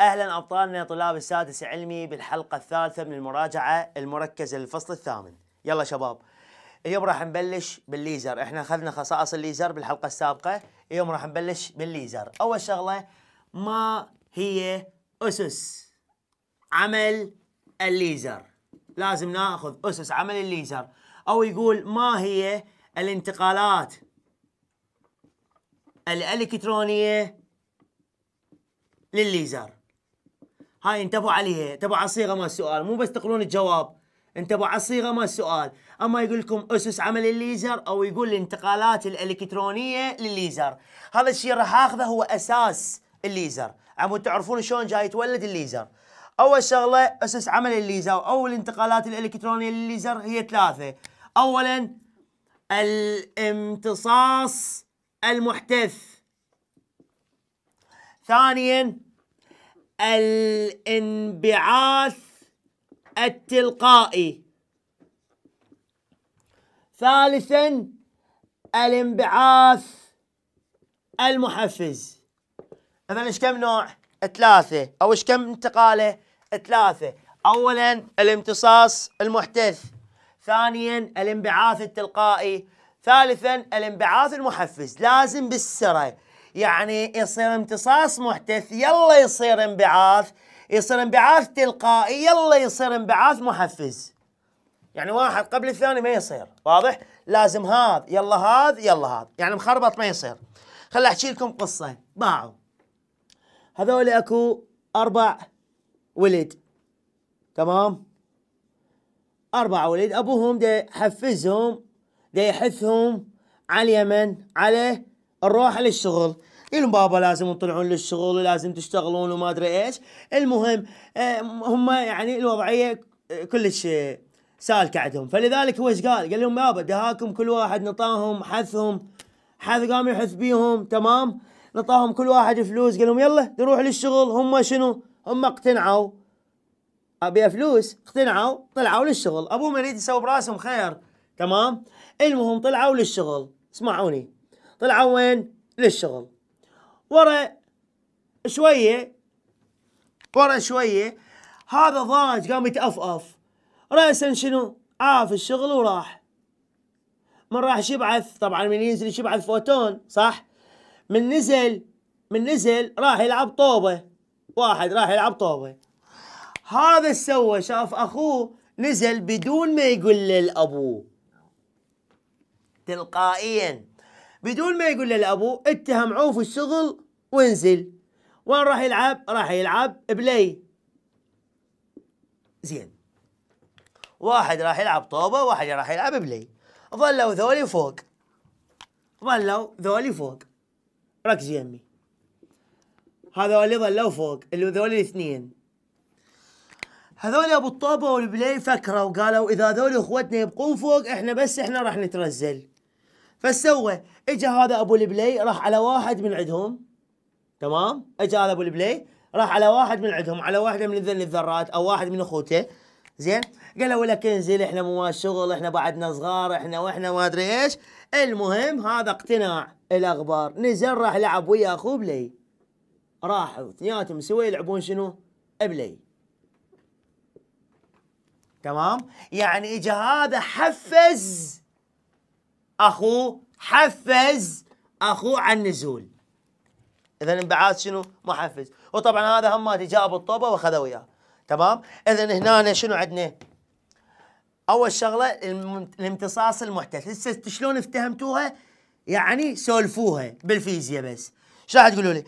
اهلا ابطالنا طلاب السادس علمي بالحلقه الثالثه من المراجعه المركزه للفصل الثامن يلا شباب اليوم راح نبلش بالليزر احنا اخذنا خصائص الليزر بالحلقه السابقه اليوم راح نبلش بالليزر اول شغله ما هي اسس عمل الليزر لازم ناخذ اسس عمل الليزر او يقول ما هي الانتقالات الالكترونيه للليزر هاي انتبهوا عليها انتبهوا على الصيغه مال السؤال مو بس تقولون الجواب انتبهوا على الصيغه مال السؤال اما يقول لكم اسس عمل الليزر او يقول الانتقالات الالكترونيه للليزر هذا الشيء راح اخذه هو اساس الليزر عم تعرفون شلون جاي يتولد الليزر اول شغله اسس عمل الليزر او الانتقالات الالكترونيه للليزر هي ثلاثه اولا الامتصاص المحتث ثانيا الانبعاث التلقائي ثالثا الانبعاث المحفز اذا ايش كم نوع؟ ثلاثة او ايش كم انتقاله؟ ثلاثة اولا الامتصاص المحتث ثانيا الانبعاث التلقائي ثالثا الانبعاث المحفز لازم بالسرعة يعني يصير امتصاص محدث يلا يصير انبعاث يصير انبعاث تلقائي يلا يصير انبعاث محفز يعني واحد قبل الثاني ما يصير واضح لازم هذا يلا هذا يلا هذا يعني مخربط ما يصير خل احكي لكم قصه باعوا هذول اكو اربع ولد تمام اربع ولد ابوهم دا يحفزهم دا يحثهم على اليمن على نروح للشغل يقولون بابا لازم تطلعون للشغل ولازم تشتغلون وما ادري ايش المهم آه، هم يعني الوضعيه آه، كلش آه، سالكه عندهم فلذلك هو ايش قال؟ قال لهم بابا دهاكم كل واحد نطاهم حثهم حث قام يحث بيهم تمام نطاهم كل واحد فلوس قال لهم يلا نروح للشغل هم شنو؟ هم اقتنعوا ابي فلوس اقتنعوا طلعوا للشغل ابوهم يريد يسوي براسهم خير تمام المهم طلعوا للشغل اسمعوني طلعوا وين للشغل ورا شوية ورا شوية هذا ضاج قام يتأفأف رأسا شنو عاف آه، الشغل وراح من راح شبعث طبعا من ينزل شبعث فوتون صح من نزل من نزل راح يلعب طوبة واحد راح يلعب طوبة هذا سوى شاف أخوه نزل بدون ما يقول لأبوه تلقائيا بدون ما يقول له اتهم عوف الشغل وانزل وين راح يلعب؟ راح يلعب بلاي زين واحد راح يلعب طوبة واحد راح يلعب بلاي ظلوا ذولي فوق ظلوا ذولي فوق ركز يمي هذول ظلوا فوق اللي ذول الاثنين هذول ابو الطوبه والبلاي فكروا وقالوا اذا ذول اخوتنا يبقون فوق احنا بس احنا راح نترزل فسوى اجى هذا ابو البلي راح على واحد من عندهم تمام اجى هذا ابو البلي راح على واحد من عندهم على واحده من ذن الذرات او واحد من اخوته زين قال له لك انزل احنا مو شغل احنا بعدنا صغار احنا واحنا ما ادري ايش المهم هذا اقتناع الاخبار نزل راح لعب ويا اخوه بلي راحوا اثنيناتهم سوا يلعبون شنو؟ بلي تمام يعني اجى هذا حفز اخوه حفز اخوه عن النزول اذا انبعاث شنو محفز وطبعا هذا هم جاب الطوبه واخذ وياه تمام اذا هنا شنو عندنا اول شغله الامتصاص المحتث هسه شلون افتهمتوها يعني سولفوها بالفيزياء بس ايش راح تقولوا لي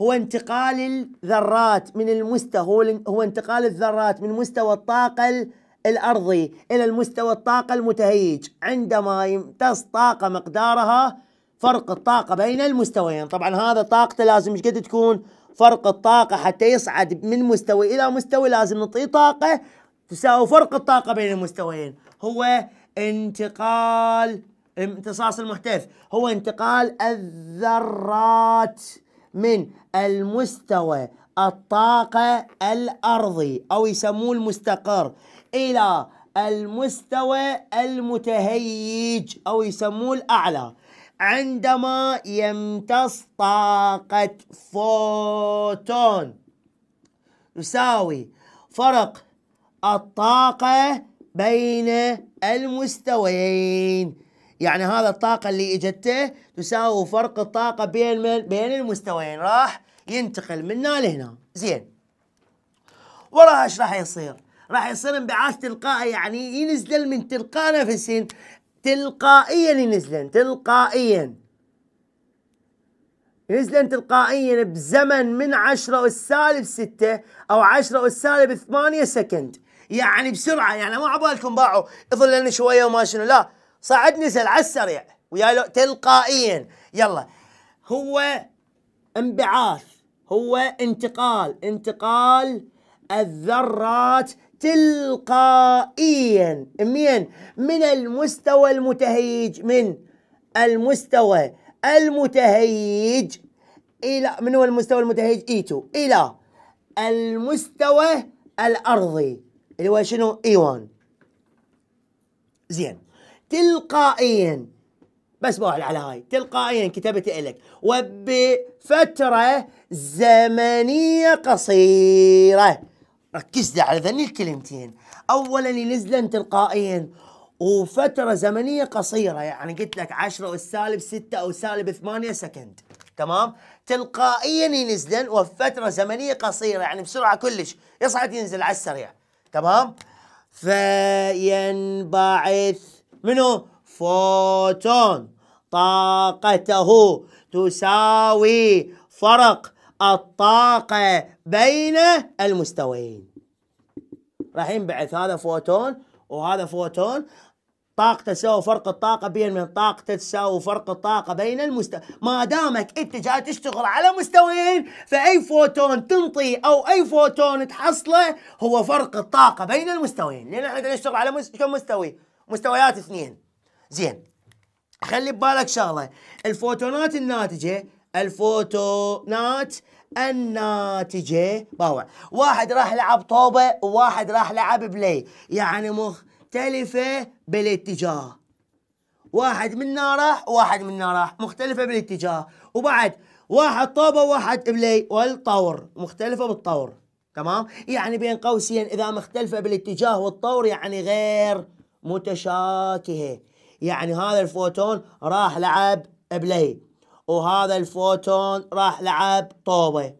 هو انتقال الذرات من المستوى هو انتقال الذرات من مستوى الطاقه الأرضي إلى المستوى الطاقة المتهيج عندما يمتص طاقة مقدارها فرق الطاقة بين المستويين طبعا هذا طاقته لازم قد تكون فرق الطاقة حتى يصعد من مستوى إلى مستوى لازم نعطيه طاقة تساوي فرق الطاقة بين المستويين هو انتقال امتصاص المحتف هو انتقال الذرات من المستوى الطاقة الأرضي أو يسموه المستقر إلى المستوى المتهيج أو يسموه الأعلى عندما يمتص طاقة فوتون يساوي فرق الطاقة بين المستويين يعني هذا الطاقة اللي اجته تساوي فرق الطاقة بين من بين المستويين راح ينتقل من هنا لهنا زين وراها ايش راح يصير راح يصير انبعاث تلقائي يعني ينزلن من تلقاء نفسهن تلقائيا ينزلن تلقائيا ينزلن تلقائيا بزمن من 10 أس سالب 6 أو 10 أس سالب 8 سكند يعني بسرعة يعني ما عبالكم باعوا اظلني شوية وما شنو لا صعد نزل على السريع ويا له تلقائيا يلا هو انبعاث هو انتقال انتقال الذرات تلقائيا من من المستوى المتهيج من المستوى المتهيج إلى من هو المستوى المتهيج ايتو 2 إلى المستوى الأرضي اللي هو شنو اي 1 زين تلقائيا بس بوحل على هاي تلقائيا كتبت لك وبفترة زمنية قصيرة ركز لي على ذني الكلمتين اولا ينزلن تلقائيا وفترة زمنية قصيرة يعني قلت لك 10 والسالب 6 أو سالب 8 سكند تمام تلقائيا ينزلن وفترة زمنية قصيرة يعني بسرعة كلش يصعد ينزل على السريع تمام فينبعث منو فوتون طاقته تساوي فرق الطاقة بين المستويين راح ينبعث هذا فوتون وهذا فوتون طاقته تساوي فرق الطاقة بين طاقته تساوي فرق الطاقة بين المستوى ما دامك انت جاي تشتغل على مستويين فأي فوتون تنطي أو أي فوتون تحصله هو فرق الطاقة بين المستويين لأن احنا قاعدين نشتغل على مست... كم مستوي؟ مستويات اثنين زين خلي ببالك شغلة الفوتونات الناتجة الفوتونات الناتجة باوع واحد راح لعب طوبة وواحد راح لعب بلاي يعني مختلفة بالاتجاه واحد منا راح وواحد منا راح مختلفة بالاتجاه وبعد واحد طوبة وواحد بلاي والطور مختلفة بالطور تمام يعني بين قوسين إذا مختلفة بالاتجاه والطور يعني غير متشاكهة يعني هذا الفوتون راح لعب بلاي وهذا الفوتون راح لعب طوبه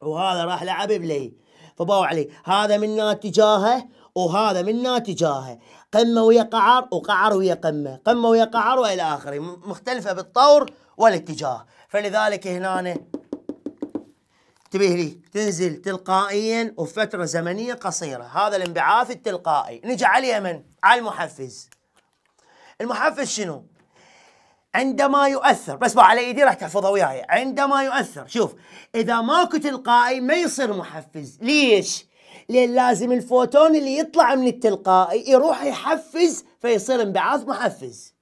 وهذا راح لعب بلي فباو عليه هذا من اتجاهه وهذا من اتجاهه قمه ويا قعر وقعر ويا قمه قمه ويا قعر والى اخره مختلفه بالطور والاتجاه فلذلك هنا انتبه لي تنزل تلقائيا وفتره زمنيه قصيره هذا الانبعاث التلقائي نجي على اليمن على المحفز المحفز شنو عندما يؤثر بس على ايدي راح تحفظها وياي عندما يؤثر شوف اذا ماكو تلقائي ما يصير محفز ليش لان لازم الفوتون اللي يطلع من التلقائي يروح يحفز فيصير انبعاث محفز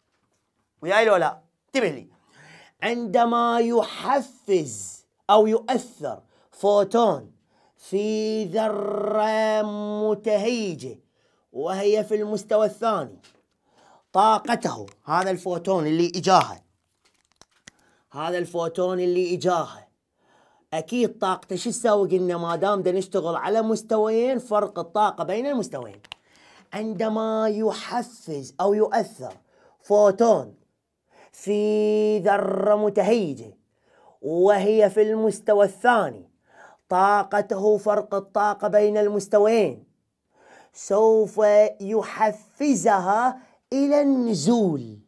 وياي لو لا انتبه لي عندما يحفز او يؤثر فوتون في ذره متهيجه وهي في المستوى الثاني طاقته هذا الفوتون اللي اجاها هذا الفوتون اللي اجاها اكيد طاقته شو تسوي قلنا ما دام نشتغل على مستويين فرق الطاقه بين المستويين عندما يحفز او يؤثر فوتون في ذره متهيجه وهي في المستوى الثاني طاقته فرق الطاقه بين المستويين سوف يحفزها إلى النزول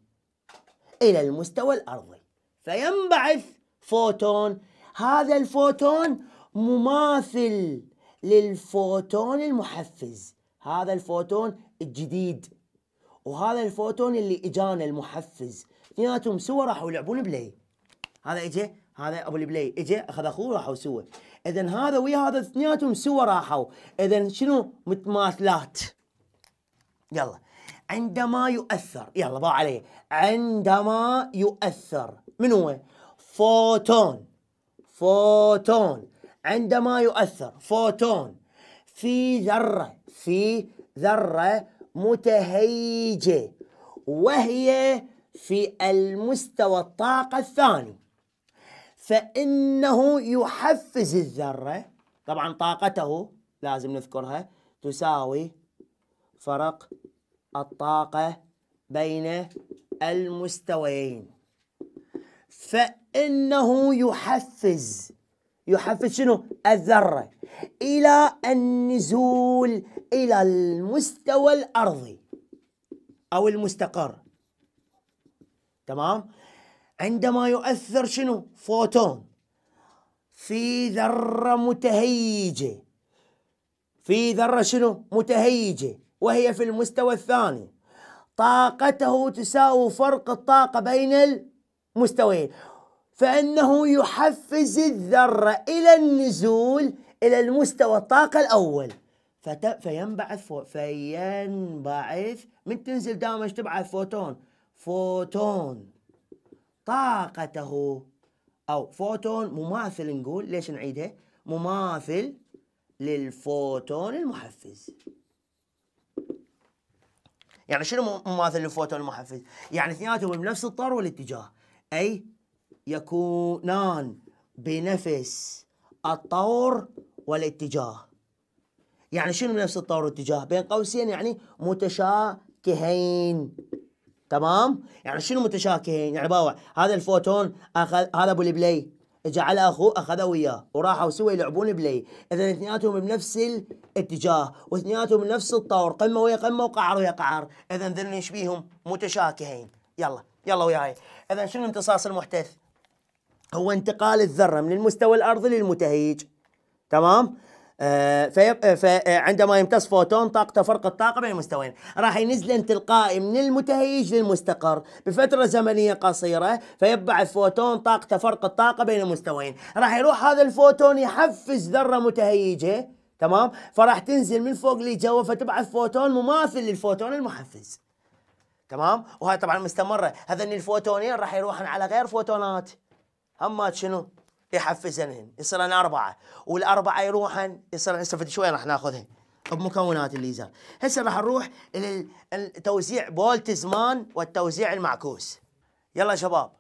إلى المستوى الأرضي فينبعث فوتون هذا الفوتون مماثل للفوتون المحفز هذا الفوتون الجديد وهذا الفوتون اللي اجانا المحفز اثنيناتهم سوا راحوا يلعبون بلاي هذا اجى هذا ابو البلاي اجى اخذ اخوه راحوا سوا اذا هذا ويا هذا اثنيناتهم سوا راحوا اذا شنو متماثلات يلا عندما يؤثر يلا ضاع عليه عندما يؤثر من هو فوتون فوتون عندما يؤثر فوتون في ذرة في ذرة متهيجة وهي في المستوى الطاقة الثاني فإنه يحفز الذرة طبعا طاقته لازم نذكرها تساوي فرق الطاقة بين المستويين فإنه يحفز يحفز شنو الذرة إلى النزول إلى المستوى الأرضي أو المستقر تمام عندما يؤثر شنو فوتون في ذرة متهيجة في ذرة شنو متهيجة وهي في المستوى الثاني طاقته تساوي فرق الطاقة بين المستويين فإنه يحفز الذرة إلى النزول إلى المستوى الطاقة الأول فت... فينبعث فو... فينبعث من تنزل دامج تبعث فوتون فوتون طاقته أو فوتون مماثل نقول ليش نعيدها مماثل للفوتون المحفز يعني شنو مماثل الفوتون المحفز؟ يعني اثنيناتهم بنفس الطار والاتجاه اي يكونان بنفس الطور والاتجاه يعني شنو بنفس الطور والاتجاه؟ بين قوسين يعني متشاكهين تمام؟ يعني شنو متشاكهين؟ يعني باوع هذا الفوتون اخذ هذا ابو البلي اجى على اخوه اخذه وياه وراحوا سوا يلعبون بلاي اذا اثنيناتهم بنفس الاتجاه واثنيناتهم بنفس الطور قمه ويا قمه وقعر ويا قعر اذا ذن بيهم متشاكهين يلا يلا وياي اذا شنو امتصاص المحتث هو انتقال الذره من المستوى الارضي للمتهيج تمام فعندما يمتص فوتون طاقته فرق الطاقه بين المستويين راح ينزلن تلقائي من المتهيج للمستقر بفتره زمنيه قصيره فيبعث فوتون طاقته فرق الطاقه بين المستويين راح يروح هذا الفوتون يحفز ذره متهيجه تمام فراح تنزل من فوق لجوا فتبعث فوتون مماثل للفوتون المحفز تمام وهذا طبعا مستمره ان الفوتونين راح يروحن على غير فوتونات همات شنو يحفزنهن يصيرن اربعه والاربعه يروحن يصيرن هسه شوي راح ناخذهن بمكونات الليزر هسه راح نروح الى توزيع بولتزمان والتوزيع المعكوس يلا شباب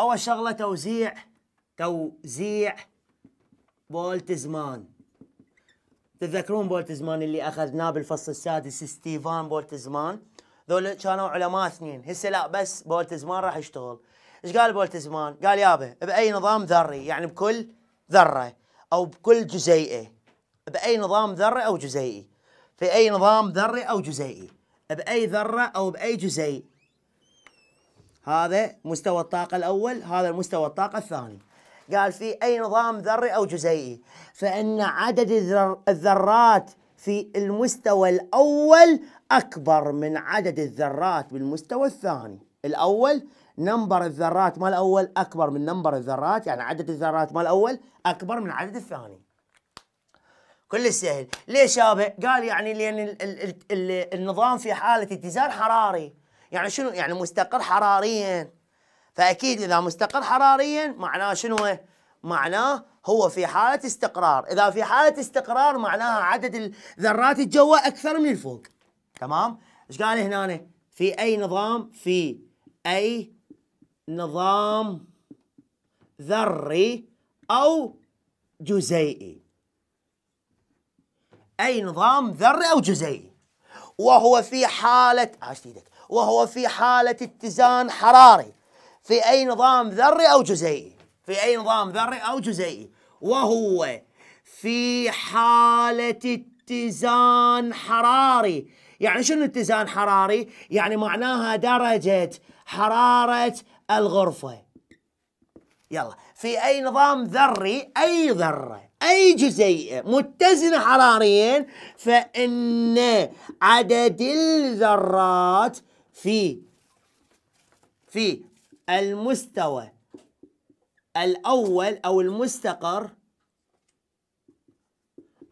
اول شغله توزيع توزيع بولتزمان تتذكرون بولتزمان اللي اخذناه بالفصل السادس ستيفان بولتزمان ذول كانوا علماء اثنين هسه لا بس بولتزمان راح يشتغل ايش قال بولتزمان؟ قال يابا باي نظام ذري يعني بكل ذره او بكل جزيئه باي نظام ذري او جزيئي في اي نظام ذري او جزيئي باي ذره او باي جزيء هذا مستوى الطاقه الاول هذا مستوى الطاقه الثاني قال في اي نظام ذري او جزيئي فان عدد الذرات في المستوى الاول اكبر من عدد الذرات بالمستوى الثاني الاول نمبر الذرات مال الاول اكبر من نمبر الذرات يعني عدد الذرات مال الاول اكبر من عدد الثاني كل سهل ليش شابه قال يعني لان النظام في حاله اتزان حراري يعني شنو يعني مستقر حراريا فاكيد اذا مستقر حراريا معناه شنو معناه هو في حاله استقرار اذا في حاله استقرار معناها عدد الذرات الجوة اكثر من الفوق تمام ايش قال هنا في اي نظام في اي نظام ذري أو جزيئي أي نظام ذري أو جزيئي وهو في حالة أشددك وهو في حالة اتزان حراري في أي نظام ذري أو جزيئي في أي نظام ذري أو جزيئي وهو في حالة اتزان حراري يعني شنو اتزان حراري؟ يعني معناها درجة حرارة الغرفة يلا في أي نظام ذري أي ذرة أي جزيئة متزنة حراريا فإن عدد الذرات في في المستوى الأول أو المستقر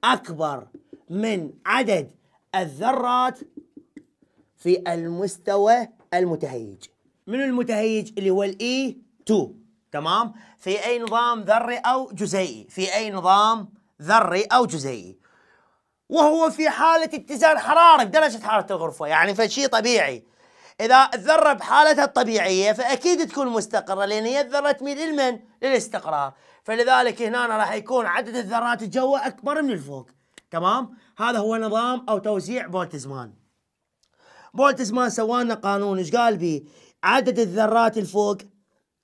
أكبر من عدد الذرات في المستوى المتهيج من المتهيج اللي هو الاي 2 e تمام في اي نظام ذري او جزيئي في اي نظام ذري او جزيئي وهو في حالة اتزان حراري بدرجة حرارة الغرفة يعني فشيء طبيعي إذا الذرة بحالتها الطبيعية فأكيد تكون مستقرة لأن هي الذرة تميل لمن؟ للاستقرار فلذلك هنا راح يكون عدد الذرات الجوا أكبر من الفوق تمام؟ هذا هو نظام أو توزيع بولتزمان بولتزمان سوانا قانون ايش قال بي؟ عدد الذرات الفوق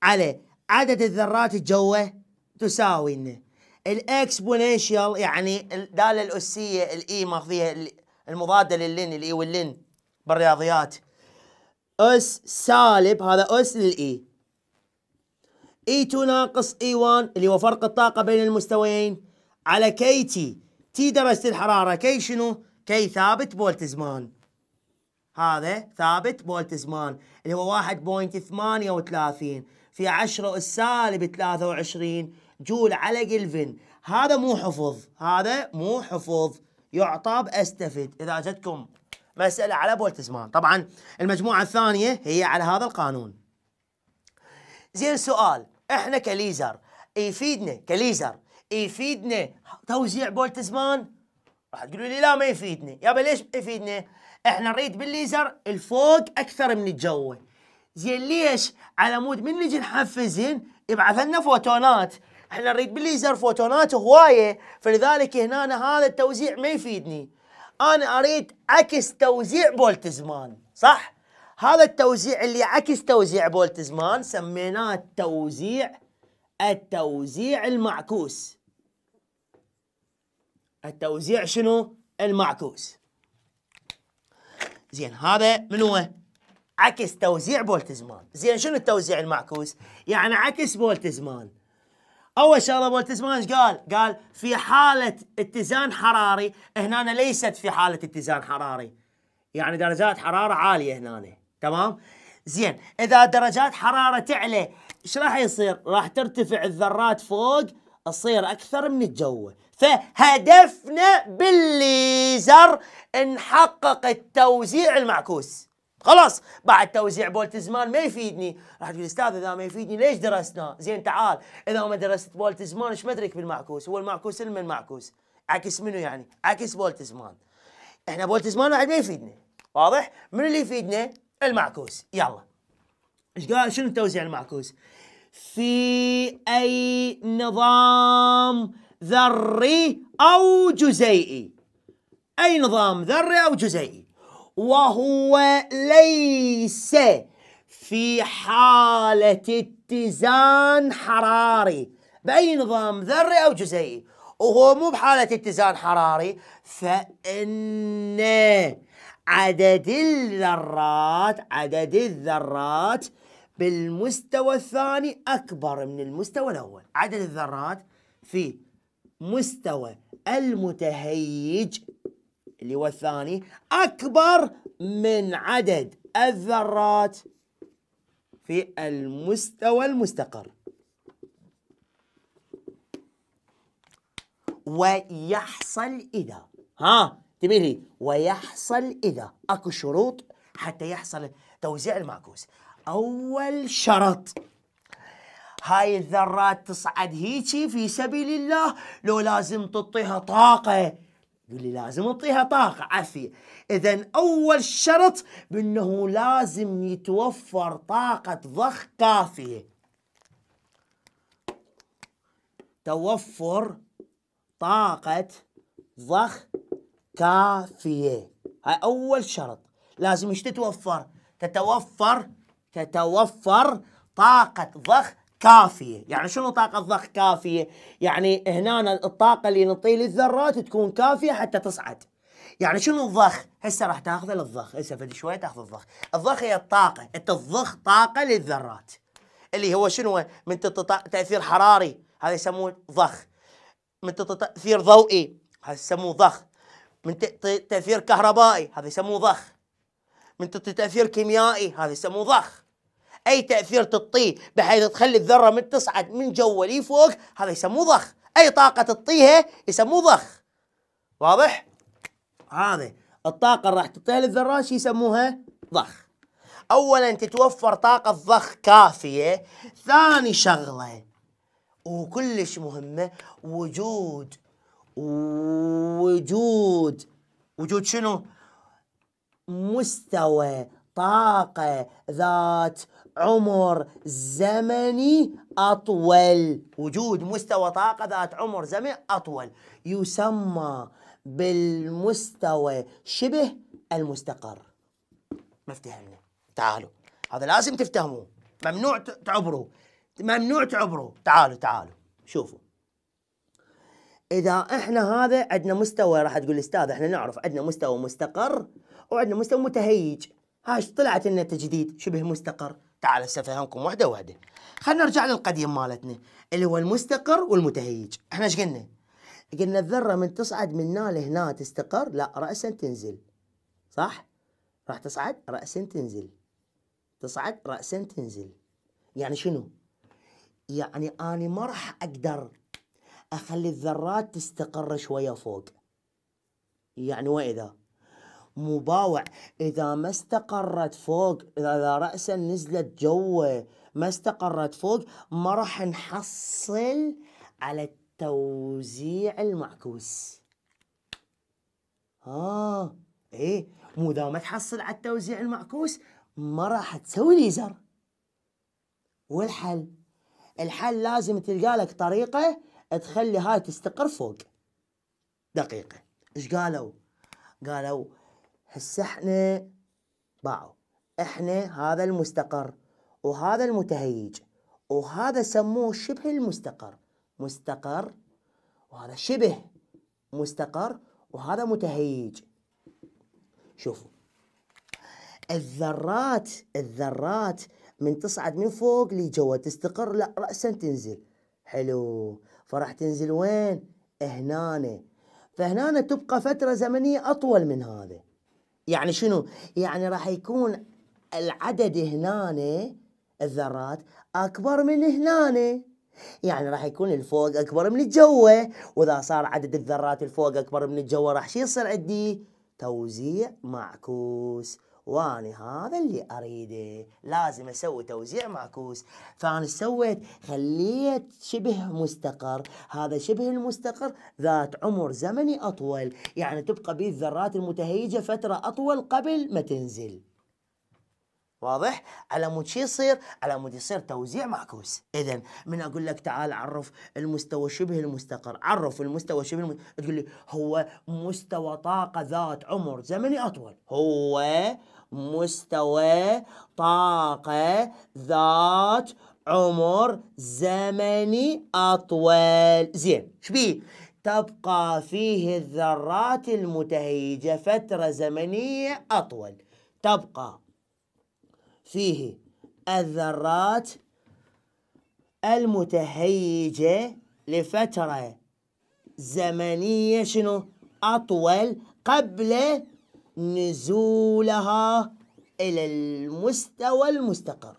على عدد الذرات الجوة تساوي الاكسبوننشال يعني الدالة الأسية الاي ما فيها المضادة لللن الاي واللن بالرياضيات اس سالب هذا اس للاي اي 2 ناقص اي 1 اللي هو فرق الطاقة بين المستويين على كي تي تي درجة الحرارة كي شنو؟ كي ثابت بولتزمان هذا ثابت فولت زمان اللي هو 1.38 في 10 السالب 23 جول على جلفن هذا مو حفظ هذا مو حفظ يعطى باستفد اذا جتكم مساله على فولت زمان طبعا المجموعه الثانيه هي على هذا القانون زين سؤال احنا كليزر يفيدنا كليزر يفيدنا توزيع بولتزمان راح تقولوا لي لا ما يفيدني يابا ليش ما يفيدني احنا نريد بالليزر الفوق اكثر من الجو زين ليش على مود من نجي نحفزين يبعث لنا فوتونات احنا نريد بالليزر فوتونات هوايه فلذلك هنا أنا هذا التوزيع ما يفيدني انا اريد عكس توزيع بولتزمان صح هذا التوزيع اللي عكس توزيع بولتزمان سميناه توزيع التوزيع المعكوس التوزيع شنو المعكوس زين هذا من هو عكس توزيع بولتزمان زين شنو التوزيع المعكوس يعني عكس بولتزمان اول شغله بولتزمان ايش قال؟ قال في حاله اتزان حراري هنا ليست في حاله اتزان حراري يعني درجات حراره عاليه هنا تمام؟ زين اذا درجات حراره تعلى ايش راح يصير؟ راح ترتفع الذرات فوق أصير أكثر من الجو فهدفنا بالليزر نحقق التوزيع المعكوس خلاص بعد توزيع بولتزمان ما يفيدني راح تقول استاذ اذا ما يفيدني ليش درسنا زين تعال اذا ما درست بولتزمان ايش مدرك بالمعكوس هو المعكوس لمن المعكوس عكس منو يعني عكس بولتزمان احنا بولتزمان بعد ما يفيدنا واضح من اللي يفيدنا المعكوس يلا ايش قال شنو التوزيع المعكوس في أي نظام ذري أو جزيئي أي نظام ذري أو جزيئي وهو ليس في حالة اتزان حراري بأي نظام ذري أو جزيئي وهو مو بحالة اتزان حراري فإن عدد الذرات عدد الذرات بالمستوى الثاني أكبر من المستوى الأول عدد الذرات في مستوى المتهيج اللي هو الثاني أكبر من عدد الذرات في المستوى المستقر ويحصل إذا ها تبي لي ويحصل إذا أكو شروط حتى يحصل توزيع المعكوس أول شرط هاي الذرات تصعد هيجي في سبيل الله لو لازم تعطيها طاقة يقول لي لازم تعطيها طاقة عافية اذا اول شرط بانه لازم يتوفر طاقة ضخ كافية توفر طاقة ضخ كافية هاي اول شرط لازم ايش تتوفر تتوفر تتوفر طاقة ضخ كافية يعني شنو طاقة ضخ كافية يعني هنا الطاقة اللي نطي للذرات تكون كافية حتى تصعد يعني شنو الضخ هسه راح تاخذ الضخ هسه فد شوية تاخذ الضخ الضخ هي الطاقة انت تضخ طاقة للذرات اللي هو شنو من تأثير حراري هذا يسموه ضخ من تأثير ضوئي هذا يسموه ضخ من تأثير كهربائي هذا يسموه ضخ من تأثير كيميائي هذا يسموه ضخ اي تاثير تطيه بحيث تخلي الذره من تصعد من جوه لفوق هذا يسموه ضخ اي طاقه تطيها يسموه ضخ واضح هذا الطاقه اللي راح تعطيها للذره شو يسموها ضخ اولا تتوفر طاقه ضخ كافيه ثاني شغله وكلش مهمه وجود وجود وجود شنو مستوى طاقة ذات عمر زمني أطول وجود مستوى طاقة ذات عمر زمني أطول يسمى بالمستوى شبه المستقر ما افتهمنا تعالوا هذا لازم تفتهموه ممنوع تعبروه ممنوع تعبروه تعالوا تعالوا شوفوا اذا احنا هذا عندنا مستوى راح تقول استاذ احنا نعرف عندنا مستوى مستقر وعندنا مستوى متهيج هاش طلعت لنا تجديد شبه مستقر تعال هسه افهمكم واحده واحده خلينا نرجع للقديم مالتنا اللي هو المستقر والمتهيج احنا ايش قلنا قلنا الذره من تصعد من هنا لهنا تستقر لا راسا تنزل صح راح تصعد راسا تنزل تصعد راسا تنزل يعني شنو يعني اني ما راح اقدر اخلي الذرات تستقر شويه فوق يعني واذا مباوع اذا ما استقرت فوق اذا راسا نزلت جوه ما استقرت فوق ما راح نحصل على التوزيع المعكوس اه ايه مو اذا ما تحصل على التوزيع المعكوس ما راح تسوي ليزر والحل الحل لازم تلقى لك طريقه تخلي هاي تستقر فوق دقيقه ايش قالوا قالوا هسه احنا باعوا احنا هذا المستقر وهذا المتهيج وهذا سموه شبه المستقر مستقر وهذا شبه مستقر وهذا متهيج شوفوا الذرات الذرات من تصعد من فوق لجوا تستقر لا رأسا تنزل حلو فراح تنزل وين هنا فهنا تبقى فترة زمنية أطول من هذا يعني شنو؟ يعني راح يكون العدد هنا الذرات اكبر من هنا يعني راح يكون الفوق اكبر من الجوه واذا صار عدد الذرات الفوق اكبر من الجوه راح يصير عندي؟ توزيع معكوس وأنا هذا اللي أريده لازم أسوي توزيع معكوس فأنا سويت خليت شبه مستقر هذا شبه المستقر ذات عمر زمني أطول يعني تبقى بالذرات الذرات المتهيجة فترة أطول قبل ما تنزل واضح؟ على مود شو يصير؟ على مود يصير توزيع معكوس، اذا من اقول لك تعال عرف المستوى شبه المستقر، عرف المستوى شبه المستقر. تقول لي هو مستوى طاقة ذات عمر زمني اطول، هو مستوى طاقة ذات عمر زمني اطول، زين، شبيه؟ تبقى فيه الذرات المتهيجة فترة زمنية اطول، تبقى فيه الذرات المتهيجة لفترة زمنية شنو أطول قبل نزولها إلى المستوى المستقر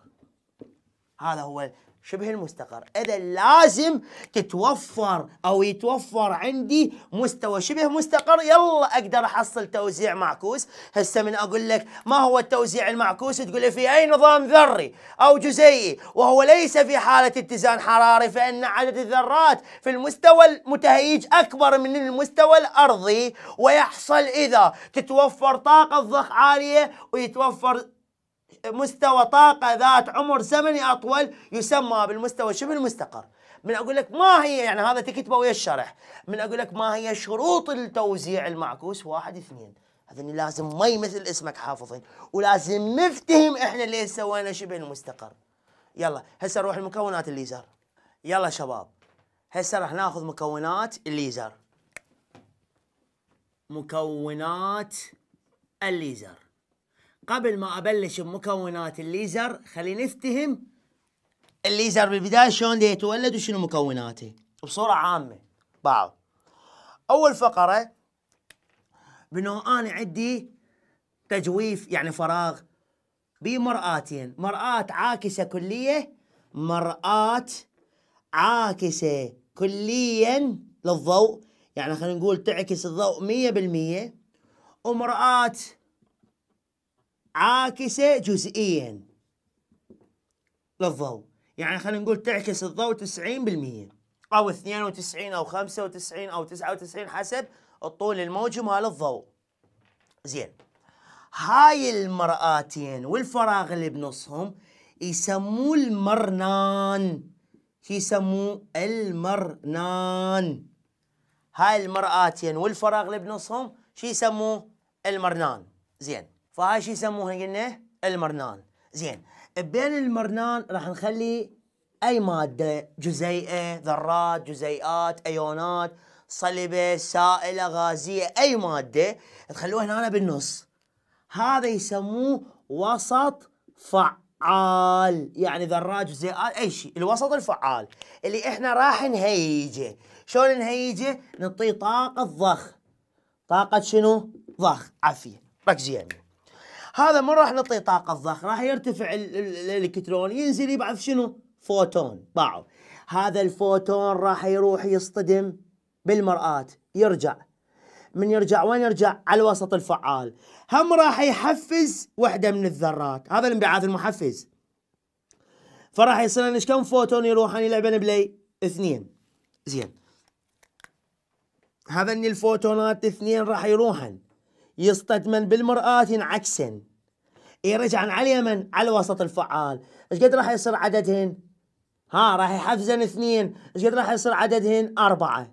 هذا هو شبه المستقر اذا لازم تتوفر او يتوفر عندي مستوى شبه مستقر يلا اقدر احصل توزيع معكوس هسه من اقول لك ما هو التوزيع المعكوس تقول لي في اي نظام ذري او جزيئي وهو ليس في حاله اتزان حراري فان عدد الذرات في المستوى المتهيج اكبر من المستوى الارضي ويحصل اذا تتوفر طاقه ضخ عاليه ويتوفر مستوى طاقة ذات عمر زمني أطول يسمى بالمستوى شبه المستقر من أقول لك ما هي يعني هذا تكتبه ويا الشرح من أقول لك ما هي شروط التوزيع المعكوس واحد اثنين هذني لازم مي مثل اسمك حافظين ولازم نفتهم احنا ليش سوينا شبه المستقر يلا هسه نروح المكونات الليزر يلا شباب هسه راح ناخذ مكونات الليزر مكونات الليزر قبل ما ابلش بمكونات الليزر خلينا نفتهم الليزر بالبدايه شلون يتولد وشنو مكوناته بصوره عامه بعض اول فقره بانه انا عندي تجويف يعني فراغ بمرآتين مرآة عاكسة كلية مرآة عاكسة كليا للضوء يعني خلينا نقول تعكس الضوء 100% ومرآة عاكسة جزئيا للضوء يعني خلينا نقول تعكس الضوء 90% أو 92 أو 95 أو 99 حسب الطول الموجي مال الضوء زين هاي المرآتين والفراغ اللي بنصهم يسموه المرنان يسموه المرنان هاي المرآتين والفراغ اللي بنصهم شو يسموه المرنان زين فهاي شو يسموها قلنا المرنان زين بين المرنان راح نخلي اي ماده جزيئه ذرات جزيئات ايونات صلبه سائله غازيه اي ماده تخلوها هنا بالنص هذا يسموه وسط فعال يعني ذرات جزيئات اي شيء الوسط الفعال اللي احنا راح نهيجه شلون نهيجه نعطيه طاقه ضخ طاقه شنو ضخ عافيه ركزي يعني. هذا ما راح نعطيه طاقه ضخ راح يرتفع الالكترون ينزل يبعث شنو فوتون باو هذا الفوتون راح يروح يصطدم بالمرآة يرجع من يرجع وين يرجع على الوسط الفعال هم راح يحفز وحده من الذرات هذا الانبعاث المحفز فراح يصير لنا كم فوتون يروح يلعبن بلاي اثنين زين هذا ان الفوتونات اثنين راح يروحن يصطدمن بالمرآة ينعكسن يرجعن على اليمن على الوسط الفعال ايش قد راح يصير عددهن ها راح يحفزن اثنين ايش قد راح يصير عددهن أربعة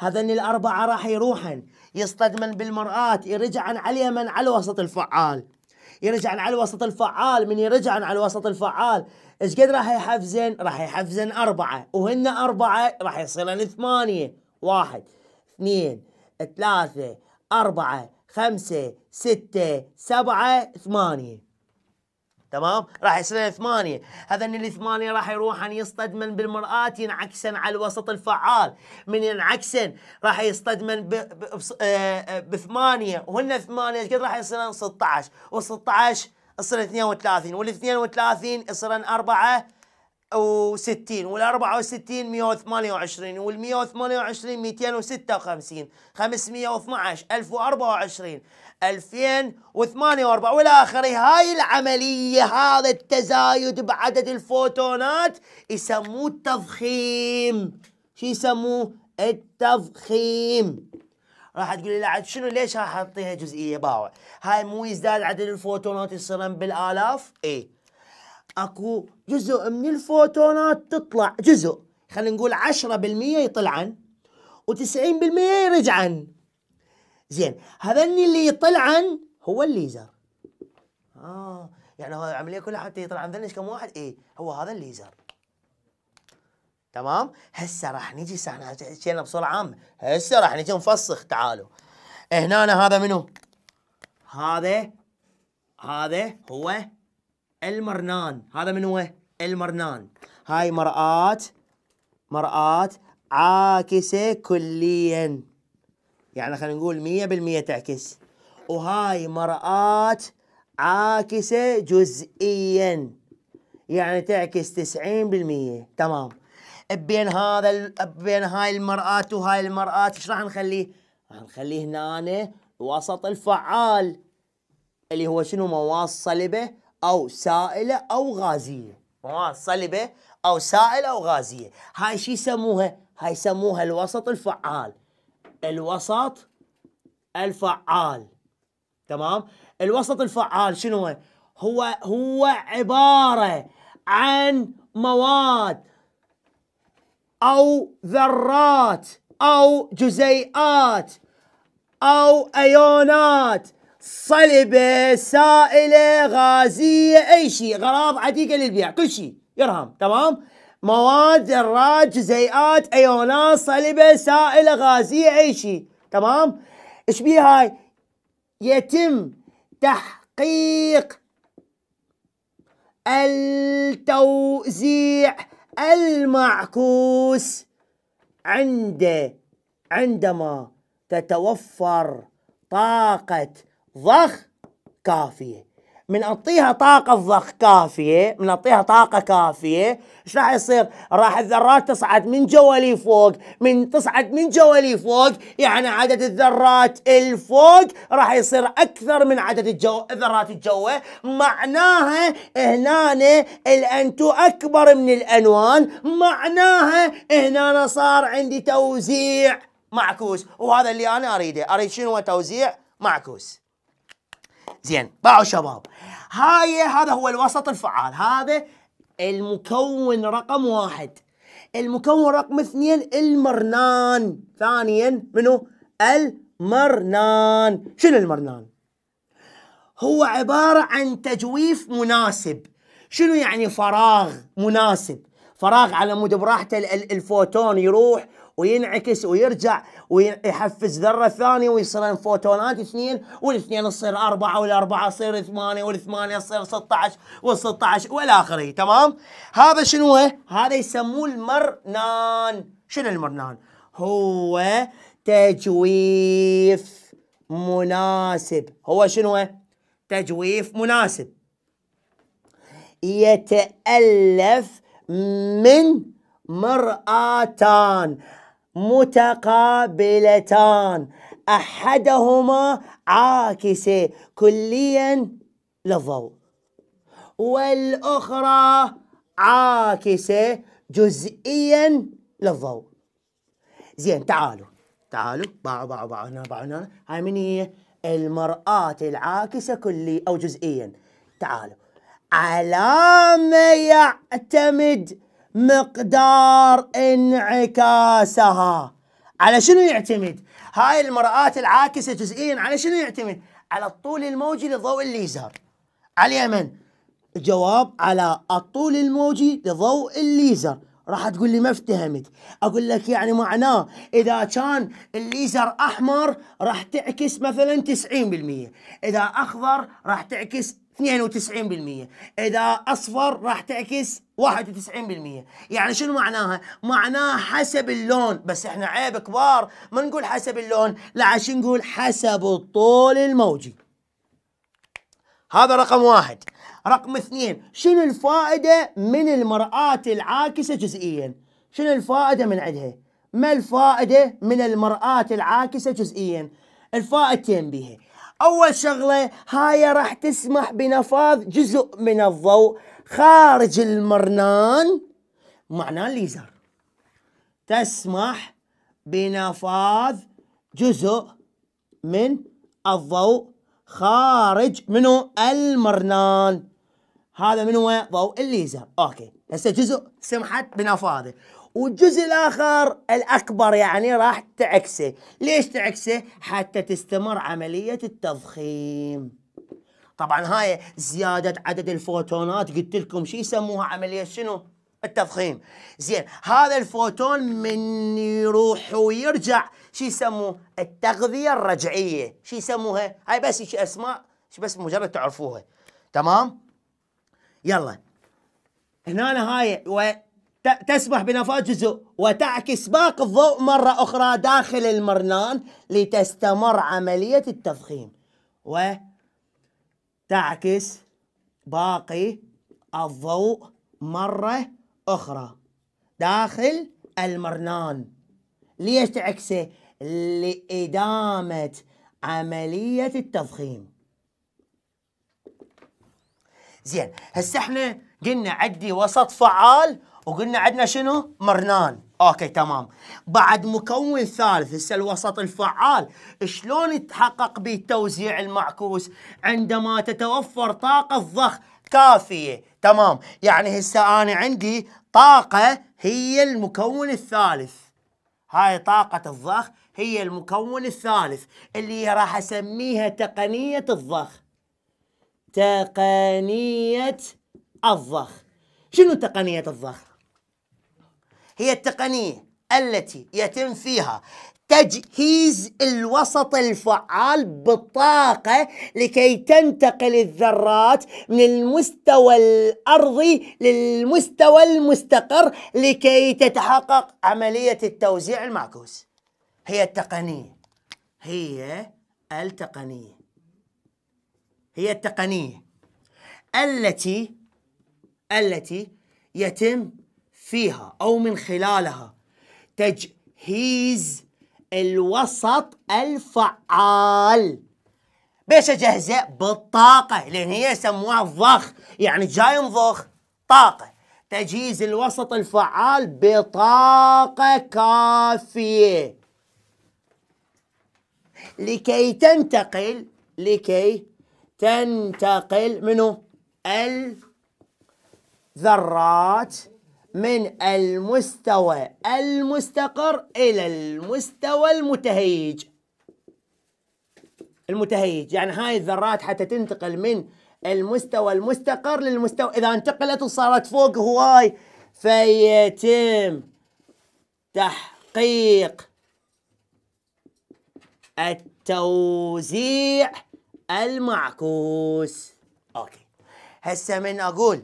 هذن الأربعة راح يروحن يصطدمن بالمرآة يرجعن على اليمن على الوسط الفعال يرجعن على الوسط الفعال من يرجعن على الوسط الفعال ايش قد راح يحفزن راح يحفزن أربعة وهن أربعة راح يصيرن ثمانية واحد اثنين ثلاثة أربعة خمسة ستة سبعة ثمانية تمام راح يصير ثمانية هذا هذن الثمانية راح يروحن يصطدمن بالمرآة ينعكسن على الوسط الفعال من ينعكسن راح يصطدمن آه، آه، بثمانية وهن ثمانية قد راح يصيرن 16 و16 يصيرن 32 وال 32 يصيرن 4 وستين والأربعة وستين مئة وثمانية وعشرين والمئة وثمانية وعشرين مئتين وستة وخمسين خمسمية ألف وأربعة وعشرين ألفين وثمانية وأربعة وإلى آخره هاي العملية هذا التزايد بعدد الفوتونات يسموه التضخيم شو يسموه التضخيم راح تقول لي عاد شنو ليش راح اعطيها جزئيه باوع هاي مو يزداد عدد الفوتونات يصيرن بالالاف اي اكو جزء من الفوتونات تطلع جزء خلينا نقول 10% يطلعن و90% يرجعن زين هذني اللي يطلعن هو الليزر اه يعني هو العمليه كلها حتى يطلع عن كم واحد اي هو هذا الليزر تمام هسه راح نجي احنا حكينا بصوره عامه هسه راح نجي نفسخ تعالوا هنا هذا منو هذا هذا هو المرنان هذا من هو المرنان هاي مرآة مرآة عاكسة كليا يعني خلينا نقول مية بالمية تعكس وهاي مرآة عاكسة جزئيا يعني تعكس تسعين بالمية تمام بين هذا بين هاي المرآة وهاي المرآة ايش راح نخليه؟ راح نخليه هنا وسط الفعال اللي هو شنو مواصل به أو سائلة أو غازية آه، صلبة أو سائلة أو غازية هاي شو يسموها؟ هاي يسموها الوسط الفعال الوسط الفعال تمام؟ الوسط الفعال شنو هو؟ هو هو عبارة عن مواد أو ذرات أو جزيئات أو أيونات صلبه سائله غازيه اي شيء غراض عتيقه للبيع كل شيء يرهم تمام مواد الراج جزيئات ايونات صلبه سائله غازيه اي شيء تمام ايش بيها يتم تحقيق التوزيع المعكوس عند عندما تتوفر طاقه ضخ كافيه اعطيها طاقة ضخ كافية اعطيها طاقة كافية ايش راح يصير راح الذرات تصعد من جوالي فوق من تصعد من جوالي فوق يعني عدد الذرات الفوق راح يصير أكثر من عدد الجو... الذرات الجوة معناها هنا تو أكبر من الأنوان معناها هنا صار عندي توزيع معكوس وهذا اللي أنا أريده أريد شنو توزيع معكوس زين باعوا شباب هاي هذا هو الوسط الفعال هذا المكون رقم واحد المكون رقم اثنين المرنان ثانيا منو المرنان شنو المرنان هو عبارة عن تجويف مناسب شنو يعني فراغ مناسب فراغ على مود براحته الفوتون يروح وينعكس ويرجع ويحفز ذره ثانيه ويصيرن فوتونات اثنين والاثنين تصير اربعه والاربعه تصير ثمانيه والثمانيه تصير 16 وال16 والى اخره تمام؟ هذا شنو هذا يسموه المرنان شنو المرنان؟ هو تجويف مناسب هو شنو تجويف مناسب يتألف من مرآتان متقابلتان احدهما عاكسه كليا للضوء والاخرى عاكسه جزئيا للضوء زين تعالوا تعالوا باعوا باعوا باعوا هنا باعوا هنا هاي من هي المرآة العاكسة كلي أو جزئيا تعالوا على ما يعتمد مقدار انعكاسها على شنو يعتمد؟ هاي المرآة العاكسة جزئيا على شنو يعتمد؟ على الطول الموجي لضوء الليزر على اليمن جواب على الطول الموجي لضوء الليزر راح تقول لي ما افتهمت اقول لك يعني معناه اذا كان الليزر احمر راح تعكس مثلا 90% اذا اخضر راح تعكس 92% اذا اصفر راح تعكس 91% يعني شنو معناها معناها حسب اللون بس احنا عيب كبار ما نقول حسب اللون لا عشان نقول حسب الطول الموجي هذا رقم واحد رقم اثنين شنو الفائدة من المرآة العاكسة جزئيا شنو الفائدة من عندها ما الفائدة من المرآة العاكسة جزئيا الفائدتين بها أول شغلة هاي راح تسمح بنفاذ جزء من الضوء خارج المرنان معناه الليزر تسمح بنفاذ جزء من الضوء خارج منو المرنان هذا من هو ضوء الليزر اوكي هسه جزء سمحت بنفاذه والجزء الاخر الاكبر يعني راح تعكسه ليش تعكسه حتى تستمر عمليه التضخيم طبعا هاي زياده عدد الفوتونات قلت لكم شو يسموها عمليه شنو التضخيم زين هذا الفوتون من يروح ويرجع شو يسموه التغذيه الرجعيه شو يسموها هاي بس شي اسماء شي بس مجرد تعرفوها تمام يلا هنا هاي تسمح بنفاذ جزء وتعكس باقي الضوء مرة أخرى داخل المرنان لتستمر عملية التضخيم وتعكس باقي الضوء مرة أخرى داخل المرنان ليش تعكسه؟ لإدامة عملية التضخيم زين هسه احنا قلنا عندي وسط فعال وقلنا عندنا شنو؟ مرنان اوكي تمام بعد مكون ثالث هسه الوسط الفعال شلون يتحقق به التوزيع المعكوس عندما تتوفر طاقة ضخ كافية تمام يعني هسه انا عندي طاقة هي المكون الثالث هاي طاقة الضخ هي المكون الثالث اللي راح اسميها تقنية الضخ تقنية الضخ شنو تقنية الضخ؟ هي التقنية التي يتم فيها تجهيز الوسط الفعال بالطاقة لكي تنتقل الذرات من المستوى الأرضي للمستوى المستقر لكي تتحقق عملية التوزيع المعكوس هي التقنية هي التقنية هي التقنية التي التي يتم فيها أو من خلالها تجهيز الوسط الفعال بيش أجهزه بالطاقة لأن هي يسموها الضخ يعني جاي مضخ طاقة تجهيز الوسط الفعال بطاقة كافية لكي تنتقل لكي تنتقل منو الذرات من المستوى المستقر إلى المستوى المتهيج المتهيج يعني هاي الذرات حتى تنتقل من المستوى المستقر للمستوى إذا انتقلت وصارت فوق هواي فيتم تحقيق التوزيع المعكوس اوكي هسه من اقول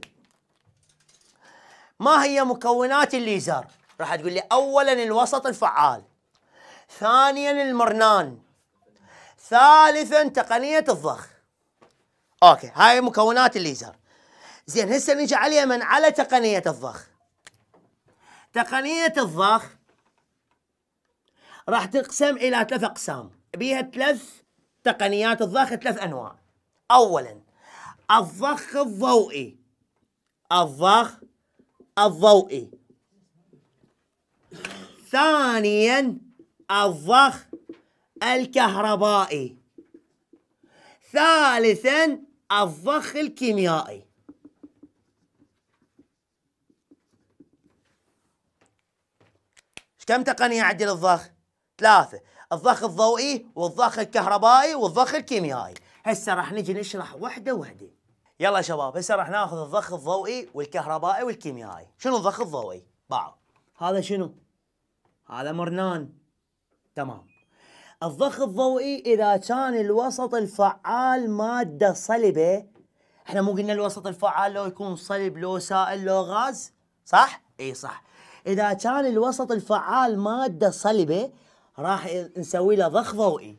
ما هي مكونات الليزر راح تقول لي اولا الوسط الفعال ثانيا المرنان ثالثا تقنيه الضخ اوكي هاي مكونات الليزر زين هسه نجي عليها من على تقنيه الضخ تقنيه الضخ راح تقسم الى ثلاث اقسام بيها ثلاث تقنيات الضخ ثلاث انواع اولا الضخ الضوئي الضخ الضوئي ثانيا الضخ الكهربائي ثالثا الضخ الكيميائي كم تقنية يعدل الضخ؟ ثلاثة الضخ ثلاثة الضخ الضوئي والضخ الكهربائي والضخ الكيميائي هسه راح نجي نشرح وحدة وحدة يلا شباب هسه راح ناخذ الضخ الضوئي والكهربائي والكيميائي شنو الضخ الضوئي بعض هذا شنو هذا مرنان تمام الضخ الضوئي اذا كان الوسط الفعال ماده صلبه احنا مو قلنا الوسط الفعال لو يكون صلب لو سائل لو غاز صح اي صح اذا كان الوسط الفعال ماده صلبه راح نسوي له ضخ ضوئي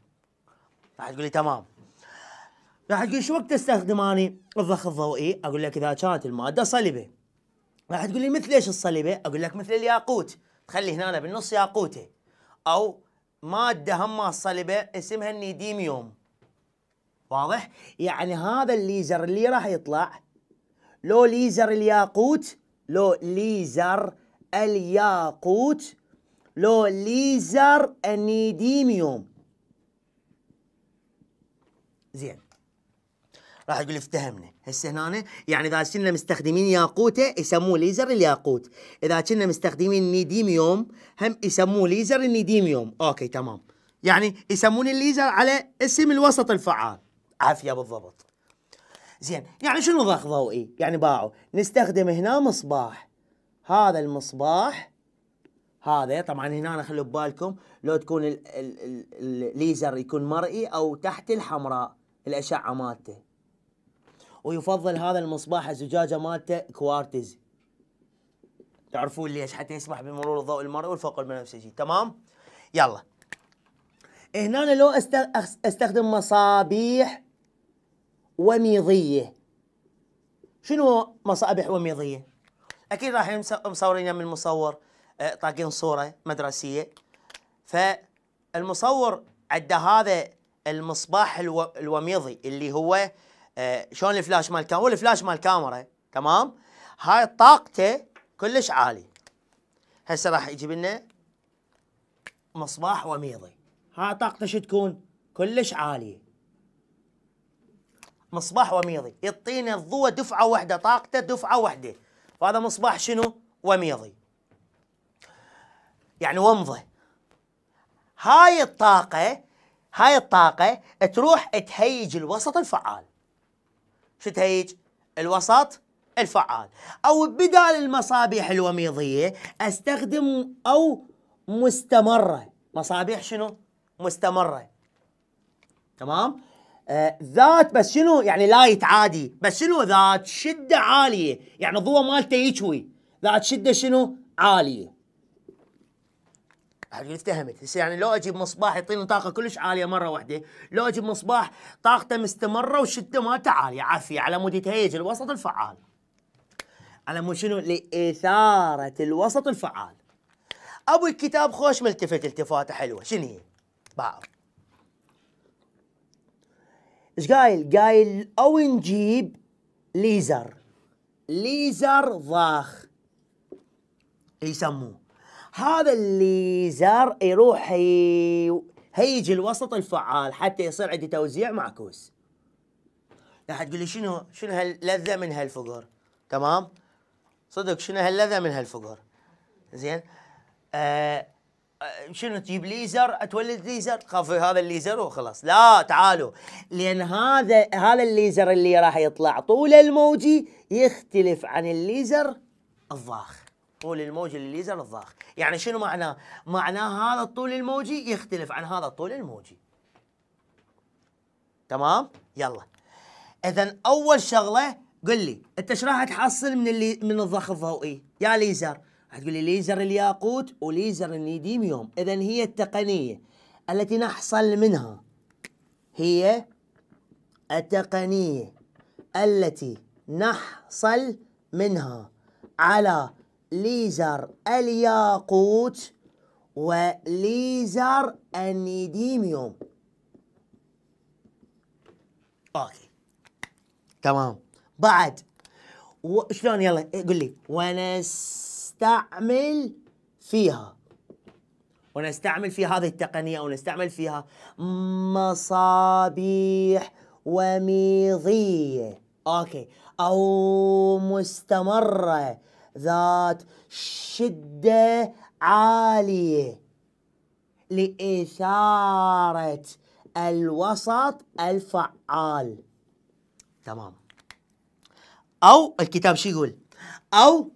راح تقول لي تمام راح تقول شو وقت استخدم اني الضخ الضوئي اقول لك اذا كانت الماده صلبه راح تقول لي مثل ايش الصلبه اقول لك مثل الياقوت تخلي هنا بالنص ياقوته او ماده هم صلبه اسمها النيديميوم واضح يعني هذا الليزر اللي راح يطلع لو ليزر الياقوت لو ليزر الياقوت لو ليزر النيديميوم زين راح يقول افتهمنا هسه هنا يعني اذا كنا مستخدمين ياقوته يسموه ليزر الياقوت اذا كنا مستخدمين نيديميوم هم يسموه ليزر النيديميوم اوكي تمام يعني يسمون الليزر على اسم الوسط الفعال عافيه بالضبط زين يعني شنو ضخ ضوئي يعني باعوا نستخدم هنا مصباح هذا المصباح هذا طبعا هنا خلوا ببالكم لو تكون الليزر يكون مرئي او تحت الحمراء الاشعه مالته ويفضل هذا المصباح الزجاجه مالته كوارتز تعرفون ليش حتى يسمح بمرور الضوء المرئي والفوق البنفسجي تمام يلا هنا لو استخدم مصابيح وميضيه شنو مصابيح وميضيه اكيد راح مصورين من المصور آه، طاقين صوره مدرسيه فالمصور عنده هذا المصباح الوميضي اللي هو شلون الفلاش مال الكاميرا والفلاش مال الكاميرا تمام هاي طاقته كلش عالي هسه راح يجيب لنا مصباح وميضي هاي طاقته شو تكون كلش عاليه مصباح وميضي يعطينا الضوء دفعه واحده طاقته دفعه واحده وهذا مصباح شنو وميضي يعني ومضه هاي الطاقه هاي الطاقه تروح تهيج الوسط الفعال شو تهيج الوسط الفعال او بدال المصابيح الوميضيه استخدم او مستمره مصابيح شنو مستمره تمام آه ذات بس شنو يعني لايت عادي بس شنو ذات شده عاليه يعني ضوء مالته يشوي ذات شده شنو عاليه افتهمت هسه يعني لو اجيب مصباح يعطيني طاقه كلش عاليه مره واحده لو اجيب مصباح طاقته مستمره وشده مالته عاليه عافيه على مود يتهيج الوسط الفعال على مود شنو لاثاره الوسط الفعال ابو الكتاب خوش ملتفت التفاته حلوه شنو هي بعض ايش قايل قايل او نجيب ليزر ليزر ضاخ يسموه هذا الليزر يروح هيج الوسط الفعال حتى يصير عندي توزيع معكوس راح تقول لي شنو شنو هاللذه من هالفقر تمام صدق شنو هاللذه من هالفقر زين آه, آه، شنو تجيب ليزر اتولد ليزر خاف هذا الليزر وخلاص لا تعالوا لان هذا هذا الليزر اللي راح يطلع طول الموجي يختلف عن الليزر الضاخ طول الموج لليزر الضاخ يعني شنو معناه معناه هذا الطول الموجي يختلف عن هذا الطول الموجي تمام يلا اذا اول شغله قل لي انت ايش راح تحصل من اللي من الضخ الضوئي يا ليزر راح تقول لي ليزر الياقوت وليزر النيديميوم اذا هي التقنيه التي نحصل منها هي التقنيه التي نحصل منها على ليزر الياقوت وليزر النيديميوم اوكي تمام بعد شلون يلا قل لي ونستعمل فيها ونستعمل في هذه التقنية أو نستعمل فيها مصابيح وميضية أوكي أو مستمرة ذات شدة عالية لإثارة الوسط الفعال تمام أو الكتاب شو يقول أو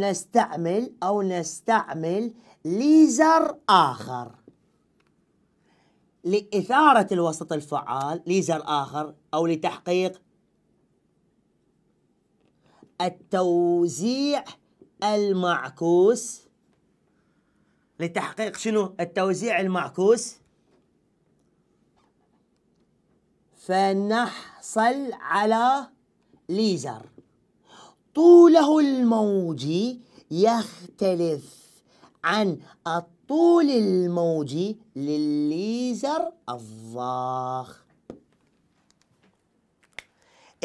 نستعمل أو نستعمل ليزر آخر لإثارة الوسط الفعال ليزر آخر أو لتحقيق التوزيع المعكوس لتحقيق شنو التوزيع المعكوس فنحصل على ليزر طوله الموجي يختلف عن الطول الموجي للليزر الضاخ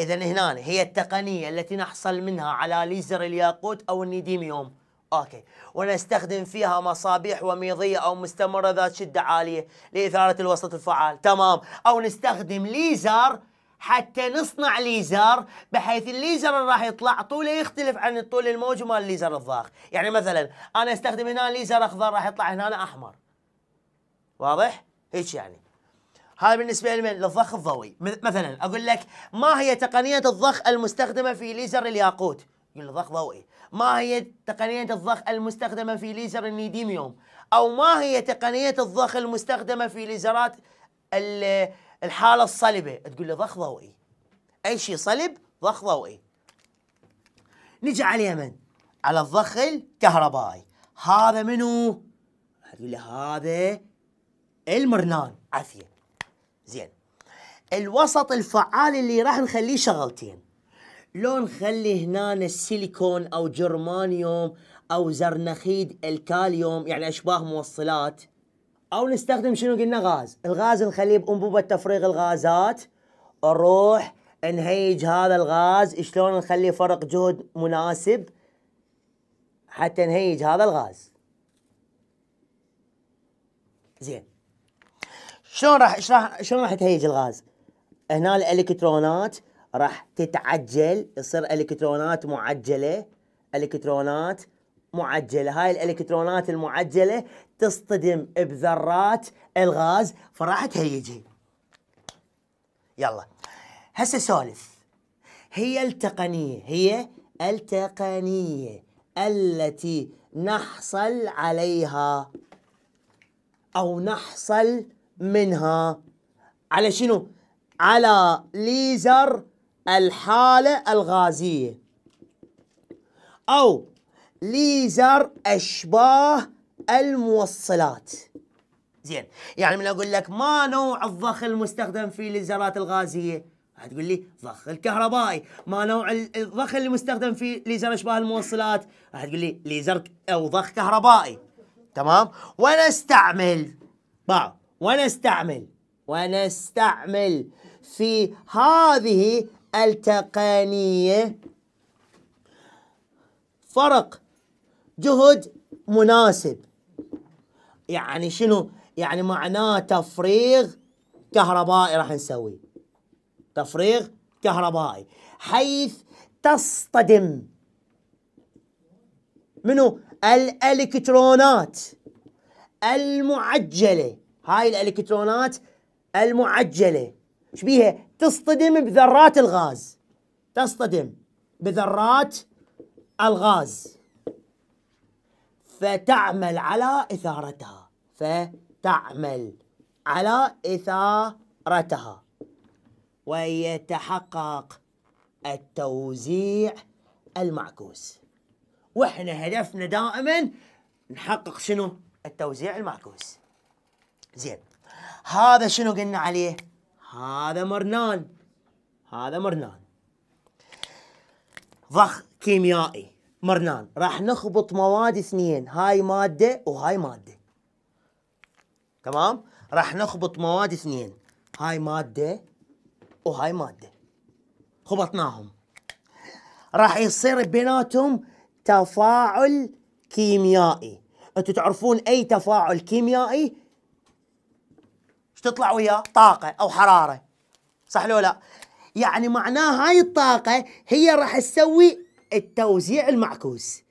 اذا هنا هي التقنيه التي نحصل منها على ليزر الياقوت او النيديميوم اوكي ونستخدم فيها مصابيح وميضيه او مستمره ذات شده عاليه لاثاره الوسط الفعال تمام او نستخدم ليزر حتى نصنع ليزر بحيث الليزر اللي راح يطلع طوله يختلف عن الطول الموجي مال الليزر الضاغط يعني مثلا انا استخدم هنا ليزر اخضر راح يطلع هنا احمر واضح هيك يعني هذا بالنسبه لمن؟ للضخ الضوئي مثلا اقول لك ما هي تقنيه الضخ المستخدمه في ليزر الياقوت يقول ضخ ضوئي ما هي تقنيه الضخ المستخدمه في ليزر النيديميوم او ما هي تقنيه الضخ المستخدمه في ليزرات الحاله الصلبه تقول له ضخ ضوئي اي شيء صلب ضخ ضوئي نجي على اليمن على الضخ الكهربائي هذا منو هذا المرنان عافيه زين الوسط الفعال اللي راح نخليه شغلتين لو نخلي هنا السيليكون او جرمانيوم او زرنخيد الكاليوم يعني اشباه موصلات او نستخدم شنو قلنا غاز الغاز نخليه بانبوبه تفريغ الغازات نروح نهيج هذا الغاز شلون نخليه فرق جهد مناسب حتى نهيج هذا الغاز زين شلون راح اشرح شلون راح يتهيج الغاز؟ هنا الالكترونات راح تتعجل يصير الكترونات معجله الكترونات معجله هاي الالكترونات المعجله تصطدم بذرات الغاز فراح تهيجها يلا هسه سولف هي التقنيه هي التقنيه التي نحصل عليها او نحصل منها على شنو؟ على ليزر الحالة الغازية أو ليزر أشباه الموصلات زين يعني من أقول لك ما نوع الضخ المستخدم في الليزرات الغازية هتقول لي ضخ الكهربائي ما نوع الضخ اللي مستخدم في ليزر أشباه الموصلات هتقول لي ليزر أو ضخ كهربائي تمام ونستعمل بعض ونستعمل ونستعمل في هذه التقنية فرق جهد مناسب يعني شنو يعني معناه تفريغ كهربائي راح نسوي تفريغ كهربائي حيث تصطدم منو الالكترونات المعجله هاي الالكترونات المعجله شبيها تصطدم بذرات الغاز تصطدم بذرات الغاز فتعمل على اثارتها فتعمل على اثارتها ويتحقق التوزيع المعكوس واحنا هدفنا دائما نحقق شنو التوزيع المعكوس زين هذا شنو قلنا عليه؟ هذا مرنان هذا مرنان ضخ كيميائي مرنان راح نخبط مواد اثنين هاي مادة وهاي مادة تمام راح نخبط مواد اثنين هاي مادة وهاي مادة خبطناهم راح يصير بيناتهم تفاعل كيميائي انتم تعرفون اي تفاعل كيميائي تطلع وياه طاقة أو حرارة صح لو لا يعني معناه هاي الطاقة هي راح تسوي التوزيع المعكوس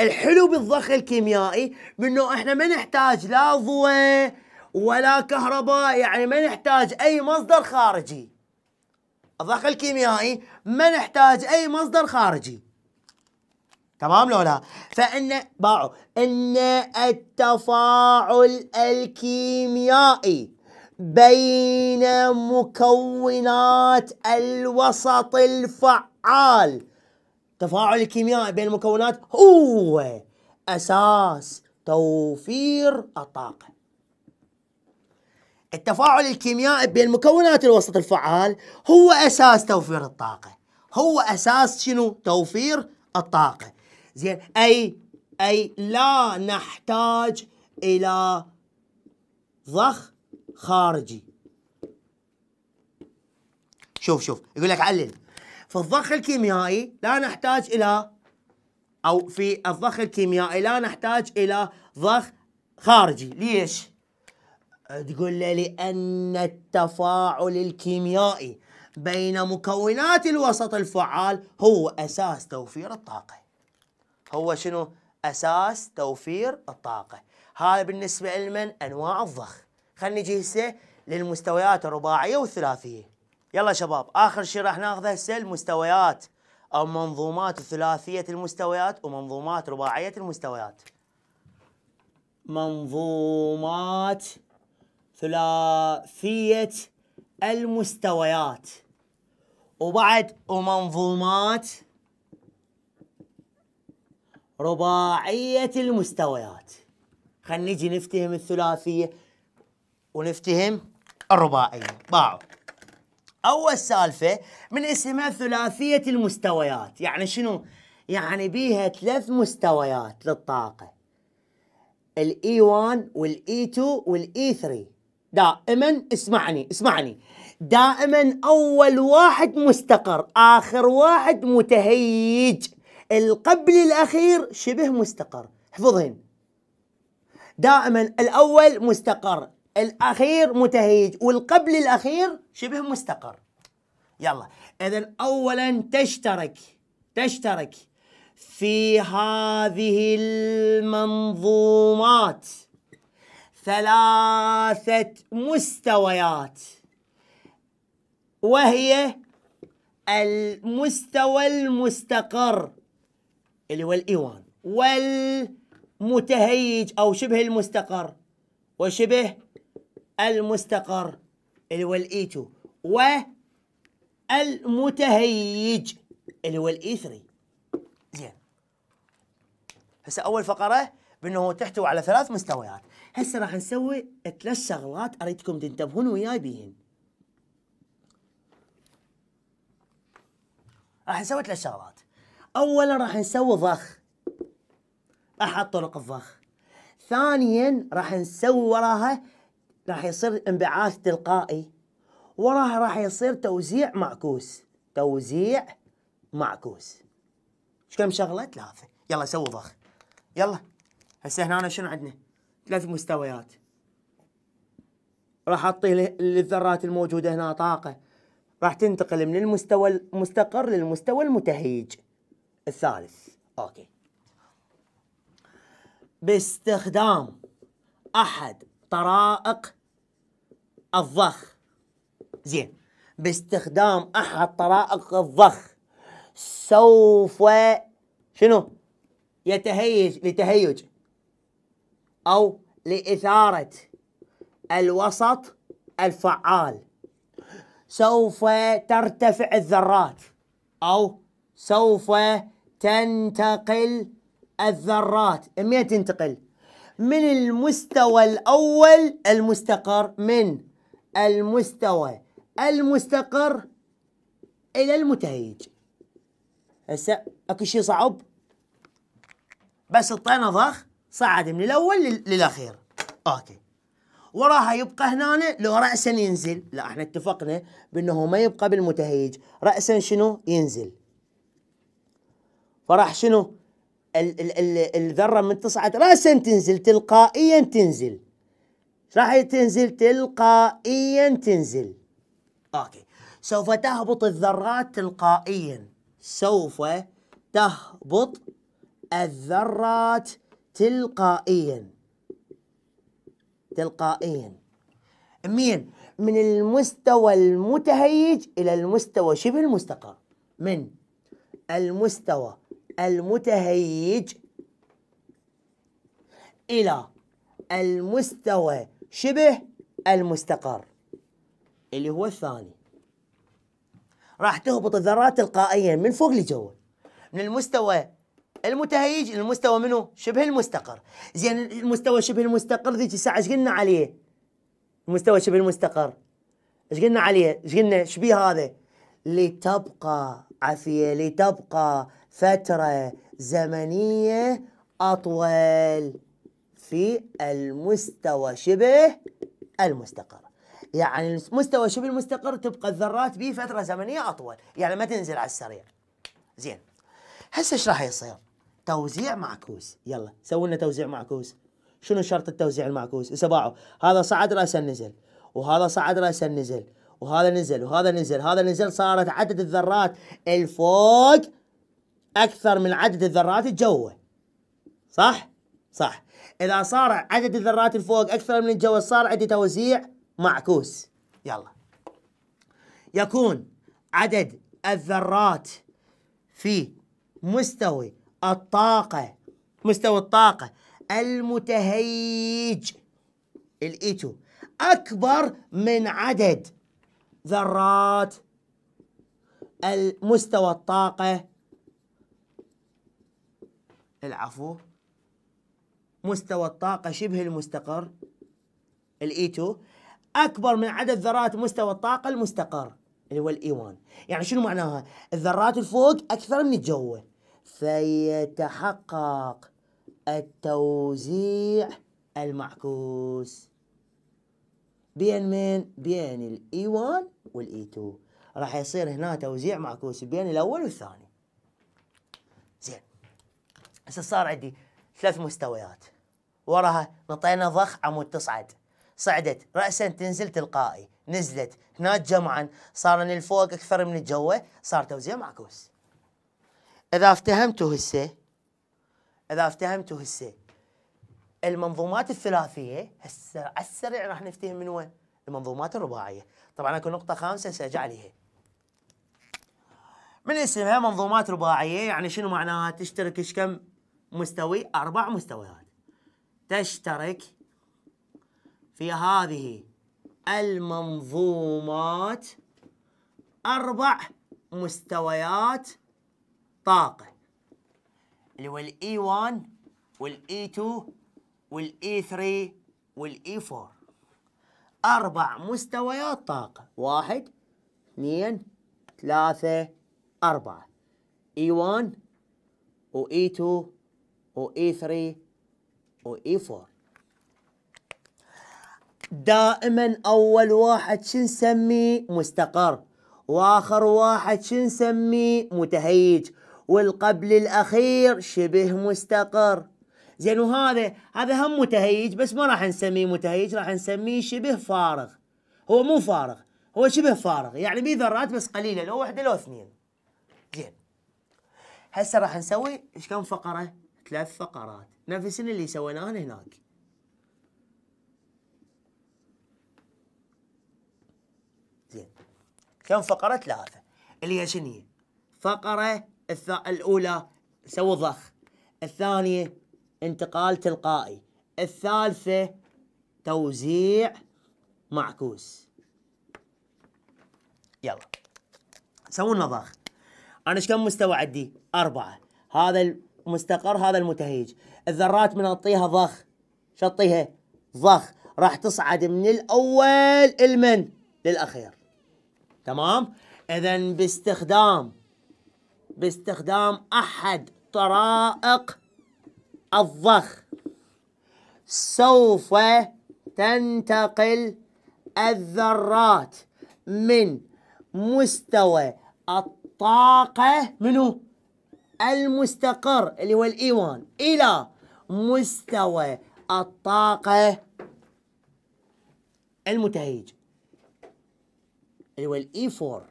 الحلو بالضخ الكيميائي بأنه إحنا ما نحتاج لا ضوء ولا كهرباء يعني ما نحتاج أي مصدر خارجي الضخ الكيميائي ما نحتاج أي مصدر خارجي تمام لو لا فان باعوا ان التفاعل الكيميائي بين مكونات الوسط الفعال تفاعل الكيميائي بين المكونات هو أساس توفير الطاقة التفاعل الكيميائي بين مكونات الوسط الفعال هو أساس توفير الطاقة هو أساس شنو توفير الطاقة زين أي أي لا نحتاج إلى ضخ خارجي شوف شوف يقول لك علل في الضخ الكيميائي لا نحتاج إلى أو في الضخ الكيميائي لا نحتاج إلى ضخ خارجي ليش؟ تقول لي لأن التفاعل الكيميائي بين مكونات الوسط الفعال هو أساس توفير الطاقة هو شنو؟ أساس توفير الطاقة هذا بالنسبة لمن؟ أنواع الضخ خلينا نجي هسه للمستويات الرباعيه والثلاثيه يلا شباب اخر شيء راح ناخذه هسه المستويات او منظومات ثلاثيه المستويات ومنظومات رباعيه المستويات منظومات ثلاثيه المستويات وبعد ومنظومات رباعيه المستويات خلينا نجي نفتهم الثلاثيه ونفتهم الرباعية باعوا أول سالفة من اسمها ثلاثية المستويات يعني شنو؟ يعني بيها ثلاث مستويات للطاقة الاي 1 والاي 2 والاي 3 دائما اسمعني اسمعني دائما اول واحد مستقر اخر واحد متهيج القبل الاخير شبه مستقر احفظهن دائما الاول مستقر الاخير متهيج والقبل الاخير شبه مستقر يلا اذا اولا تشترك تشترك في هذه المنظومات ثلاثة مستويات وهي المستوى المستقر اللي هو الإيوان والمتهيج أو شبه المستقر وشبه المستقر اللي هو الاي2 e والمتهيج اللي هو الاي3 e زين هسه اول فقره بانه تحتوي على ثلاث مستويات هسه راح نسوي ثلاث شغلات اريدكم تنتبهون وياي بيهن راح نسوي ثلاث شغلات اولا راح نسوي ضخ احد طرق الضخ ثانيا راح نسوي وراها راح يصير انبعاث تلقائي وراها راح يصير توزيع معكوس توزيع معكوس كم شغله ثلاثه يلا سووا ضخ يلا هسه هنا شنو عندنا ثلاث مستويات راح اعطي للذرات الموجوده هنا طاقه راح تنتقل من المستوى المستقر للمستوى المتهيج الثالث اوكي باستخدام احد طرائق الضخ زين باستخدام احد طرائق الضخ سوف شنو يتهيج لتهيج او لاثاره الوسط الفعال سوف ترتفع الذرات او سوف تنتقل الذرات من تنتقل من المستوى الاول المستقر من المستوى المستقر إلى المتهيج هسه اكو شيء صعب بس الطينة ضخ صعد من الأول للأخير أوكي وراها يبقى هنا لو رأسا ينزل لا احنا اتفقنا بأنه ما يبقى بالمتهيج رأسا شنو ينزل فراح شنو ال ال ال الذرة من تصعد رأسا تنزل تلقائيا تنزل راح تنزل تلقائيا تنزل اوكي سوف تهبط الذرات تلقائيا سوف تهبط الذرات تلقائيا تلقائيا مين؟ من المستوى المتهيج إلى المستوى شبه المستقر من المستوى المتهيج إلى المستوى شبه المستقر اللي هو الثاني راح تهبط الذرات تلقائيا من فوق لجوا من المستوى المتهيج للمستوى منه شبه المستقر زين المستوى شبه المستقر ذيك الساعه ايش قلنا عليه المستوى شبه المستقر ايش قلنا عليه ايش قلنا شبيه هذا لتبقى عافيه لتبقى فتره زمنيه اطول في المستوى شبه المستقر يعني المستوى شبه المستقر تبقى الذرات به فترة زمنية أطول يعني ما تنزل على السريع زين هسه ايش راح يصير توزيع معكوس يلا سووا لنا توزيع معكوس شنو شرط التوزيع المعكوس اسبعوا هذا صعد راسا نزل وهذا صعد راسا نزل وهذا نزل وهذا نزل هذا نزل صارت عدد الذرات الفوق اكثر من عدد الذرات الجوه صح صح اذا صار عدد الذرات الفوق اكثر من الجو صار عندي توزيع معكوس يلا يكون عدد الذرات في مستوي الطاقة مستوى الطاقة المتهيج الايتو e أكبر من عدد ذرات مستوى الطاقة العفو مستوى الطاقة شبه المستقر الاي 2 e أكبر من عدد ذرات مستوى الطاقة المستقر اللي هو e 1 يعني شنو معناها الذرات الفوق أكثر من الجوة فيتحقق التوزيع المعكوس بين من بين e 1 والاي 2 راح يصير هنا توزيع معكوس بين الاول والثاني زين هسه صار عندي ثلاث مستويات وراها نطينا ضخ عمود تصعد صعدت رأسا تنزل تلقائي نزلت هنا جمعا صار الفوق أكثر من الجوة صار توزيع معكوس إذا افتهمتوا هسه إذا افتهمتوا هسه المنظومات الثلاثية هسه على السريع راح نفتهم من وين؟ المنظومات الرباعية طبعا اكو نقطة خامسة سأرجع عليها من اسمها منظومات رباعية يعني شنو معناها تشترك ايش كم مستوي أربع مستويات تشترك في هذه المنظومات أربع مستويات طاقة اللي هو الإي 1 والإي 2 والإي 3 والإي 4 أربع مستويات طاقة واحد اثنين ثلاثة أربعة إي 1 وإي 2 و 3 و 4 دائما اول واحد شو نسميه مستقر واخر واحد شو نسميه متهيج والقبل الاخير شبه مستقر زين وهذا هذا هم متهيج بس ما راح نسميه متهيج راح نسميه شبه فارغ هو مو فارغ هو شبه فارغ يعني بيه ذرات بس قليله لو وحده لو اثنين زين هسه راح نسوي ايش كم فقره ثلاث فقرات نفس اللي سويناه هناك زين كم فقرة ثلاثة اللي هي شنو فقرة الث... الأولى سووا ضخ الثانية انتقال تلقائي الثالثة توزيع معكوس يلا سووا لنا ضخ انا ايش كم مستوى عندي؟ أربعة هذا مستقر هذا المتهيج الذرات من اطيها ضخ شطيها ضخ راح تصعد من الاول المن للاخير تمام اذا باستخدام باستخدام احد طرائق الضخ سوف تنتقل الذرات من مستوى الطاقة منو؟ المستقر اللي هو الايوان الى مستوى الطاقة المتهيج اللي هو الاي 4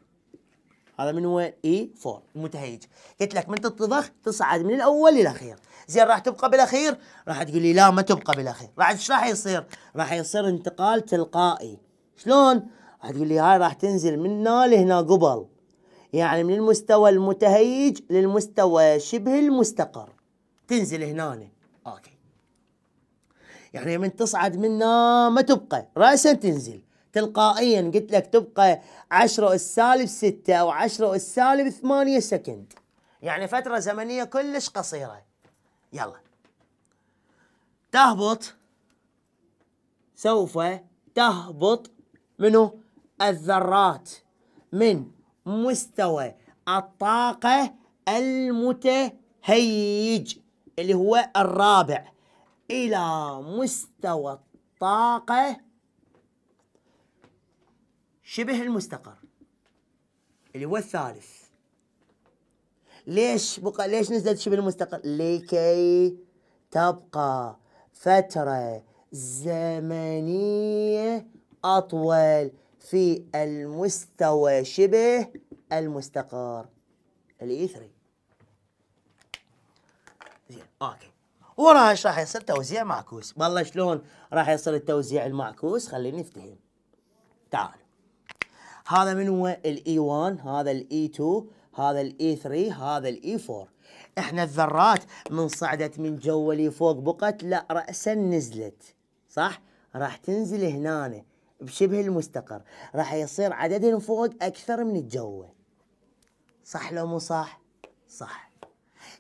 هذا من هو اي 4 المتهيج قلت لك من تتضخ تصعد من الاول الى الاخير زين راح تبقى بالاخير راح تقول لي لا ما تبقى بالاخير بعد ايش راح يصير راح يصير انتقال تلقائي شلون راح تقول لي هاي راح تنزل من هنا لهنا قبل يعني من المستوى المتهيج للمستوى شبه المستقر تنزل هنا اوكي يعني من تصعد منا ما تبقى رأسا تنزل تلقائيا قلت لك تبقى 10 اس سالب 6 او 10 اس سالب 8 سكند يعني فترة زمنية كلش قصيرة يلا تهبط سوف تهبط منو الذرات من مستوى الطاقة المتهيج اللي هو الرابع إلى مستوى الطاقة شبه المستقر اللي هو الثالث ليش بقى ليش نزلت شبه المستقر لكي تبقى فترة زمنية أطول في المستوى شبه المستقر الاي 3 e زين اوكي وراها ايش راح يصير توزيع معكوس والله شلون راح يصير التوزيع المعكوس خليني افتهم تعال هذا من هو الاي 1 e هذا الاي 2 e هذا الاي 3 هذا الاي 4 احنا الذرات من صعدت من جوه لفوق بقت لا راسا نزلت صح راح تنزل هنا بشبه المستقر راح يصير عددهم فوق أكثر من الجوة صح لو مو صح؟ صح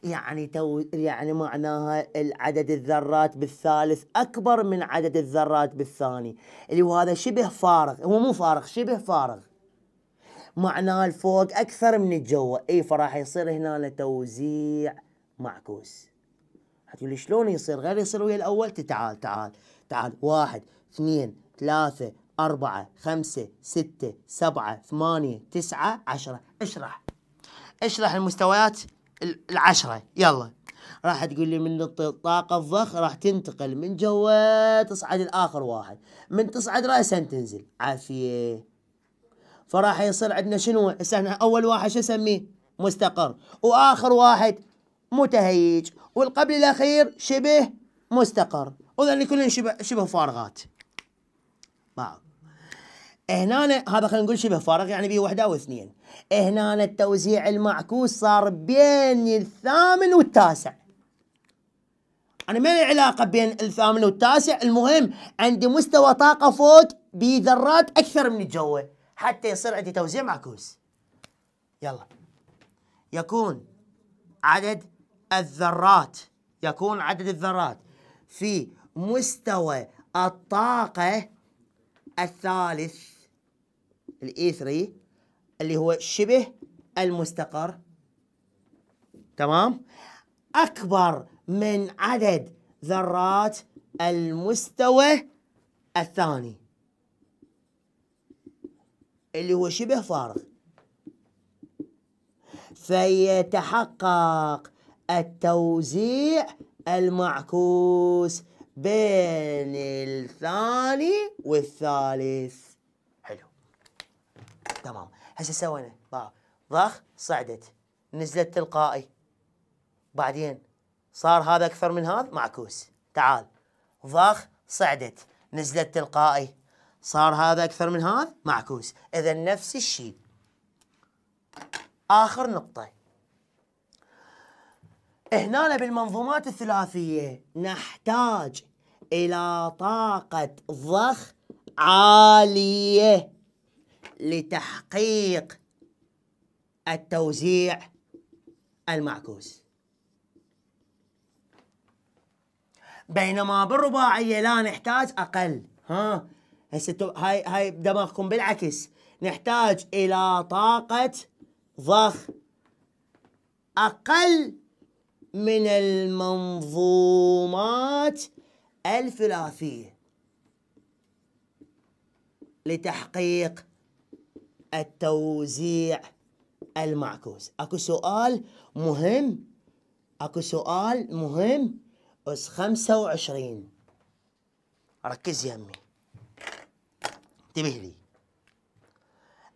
يعني تو يعني معناها العدد الذرات بالثالث أكبر من عدد الذرات بالثاني اللي هو هذا شبه فارغ هو مو فارغ شبه فارغ معناه الفوق أكثر من الجوة أي فراح يصير هنا توزيع معكوس هتقول شلون يصير غير يصير ويا الأول تعال تعال تعال واحد اثنين ثلاثة أربعة خمسة ستة سبعة ثمانية تسعة عشرة اشرح اشرح المستويات العشرة يلا راح تقول لي من الطاقة الضخ راح تنتقل من جوا تصعد الآخر واحد من تصعد رأسا تنزل عافية فراح يصير عندنا شنو احنا أول واحد شو نسميه مستقر وآخر واحد متهيج والقبل الأخير شبه مستقر وذلك كلهم شبه, شبه فارغات بعض هنا هذا خلينا نقول شبه فارغ يعني بيه وحده او اثنين هنا التوزيع المعكوس صار بين الثامن والتاسع انا ما لي علاقه بين الثامن والتاسع المهم عندي مستوى طاقه فوق بذرات اكثر من الجو حتى يصير عندي توزيع معكوس يلا يكون عدد الذرات يكون عدد الذرات في مستوى الطاقه الثالث الاي 3 اللي هو شبه المستقر تمام اكبر من عدد ذرات المستوى الثاني اللي هو شبه فارغ فيتحقق التوزيع المعكوس بين الثاني والثالث تمام هسه سوينا ضخ صعدت نزلت تلقائي بعدين صار هذا اكثر من هذا معكوس تعال ضخ صعدت نزلت تلقائي صار هذا اكثر من هذا معكوس اذا نفس الشيء اخر نقطه هنا بالمنظومات الثلاثيه نحتاج الى طاقه ضخ عاليه لتحقيق التوزيع المعكوس بينما بالرباعيه لا نحتاج اقل ها هسه هاي هاي بدماغكم بالعكس نحتاج الى طاقه ضخ اقل من المنظومات الثلاثيه لتحقيق التوزيع المعكوس اكو سؤال مهم اكو سؤال مهم اس 25 ركز يمي انتبه لي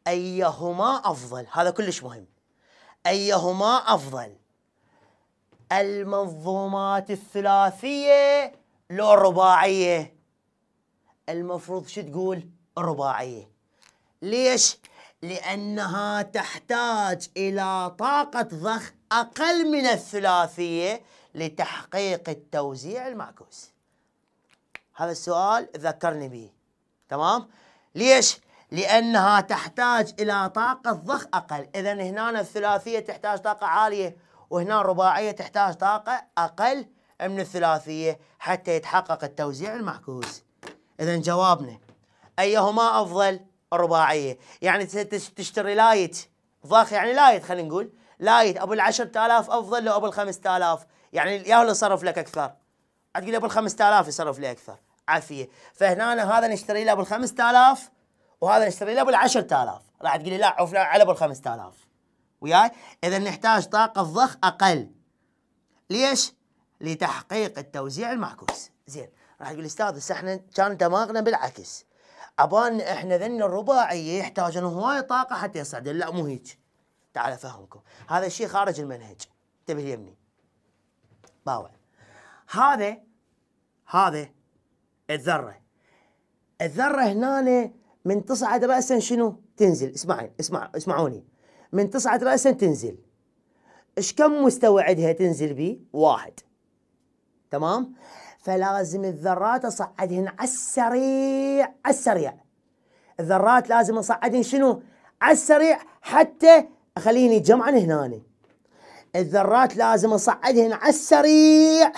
ايهما افضل هذا كلش مهم ايهما افضل المنظومات الثلاثيه لو رباعيه المفروض شو تقول رباعيه ليش لأنها تحتاج إلى طاقة ضخ أقل من الثلاثية لتحقيق التوزيع المعكوس هذا السؤال ذكرني به تمام ليش لأنها تحتاج إلى طاقة ضخ أقل إذا هنا الثلاثية تحتاج طاقة عالية وهنا الرباعية تحتاج طاقة أقل من الثلاثية حتى يتحقق التوزيع المعكوس إذا جوابنا أيهما أفضل؟ رباعيه يعني تشتري لايت ضخ يعني لايت خلينا نقول لايت ابو ال 10000 افضل لو ابو ال 5000 يعني ياهو صرف لك اكثر تقول لي ابو ال 5000 يصرف لي اكثر عافيه فهنا هذا نشتري له ابو ال 5000 وهذا نشتري له ال 10000 راح تقول لي لا عوف على ابو ال 5000 وياي اذا نحتاج طاقه ضخ اقل ليش لتحقيق التوزيع المعكوس زين راح يقول استاذ احنا كان دماغنا بالعكس ابان احنا ذن الرباعيه يحتاجون هواي طاقه حتى يصعدون لا مو هيك تعال افهمكم هذا الشيء خارج المنهج انتبه يمني باوع هذا هذا الذره الذره هنا من تصعد راسا شنو تنزل اسمعي اسمع اسمعوني من تصعد راسا تنزل ايش كم مستوى عندها تنزل بي واحد تمام فلازم الذرات اصعدهن على السريع على السريع الذرات لازم اصعدهن شنو؟ على السريع حتى اخليهن يتجمعن هنا الذرات لازم اصعدهن على السريع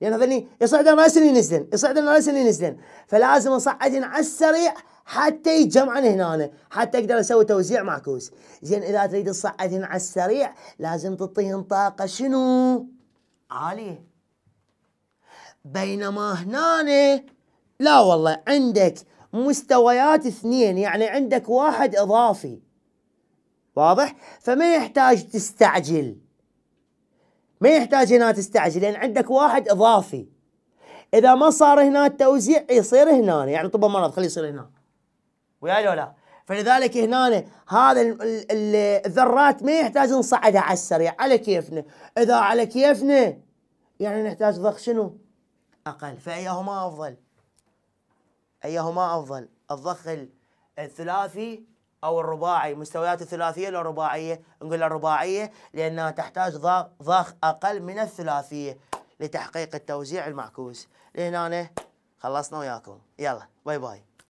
لان هذني يصعدن راسن ينزلن يصعدن راسن ينزلن فلازم اصعدهن على السريع حتى يتجمعن هنا حتى اقدر اسوي توزيع معكوس زين اذا تريد تصعدهن على السريع لازم تعطيهن طاقه شنو؟ عاليه بينما هنا لا والله عندك مستويات اثنين يعني عندك واحد اضافي واضح فما يحتاج تستعجل ما يحتاج هنا تستعجل لان يعني عندك واحد اضافي اذا ما صار هنا التوزيع يصير هنا يعني طب مرض خليه يصير هنا وياي لو لا فلذلك هنا هذا الذرات ما يحتاج نصعدها على السريع على كيفنا اذا على كيفنا يعني نحتاج ضخ شنو أقل فأيهما أفضل أيهما أفضل الضخ الثلاثي أو الرباعي مستويات الثلاثية ولا الرباعية نقول الرباعية لأنها تحتاج ضخ أقل من الثلاثية لتحقيق التوزيع المعكوس لهنا خلصنا وياكم يلا باي باي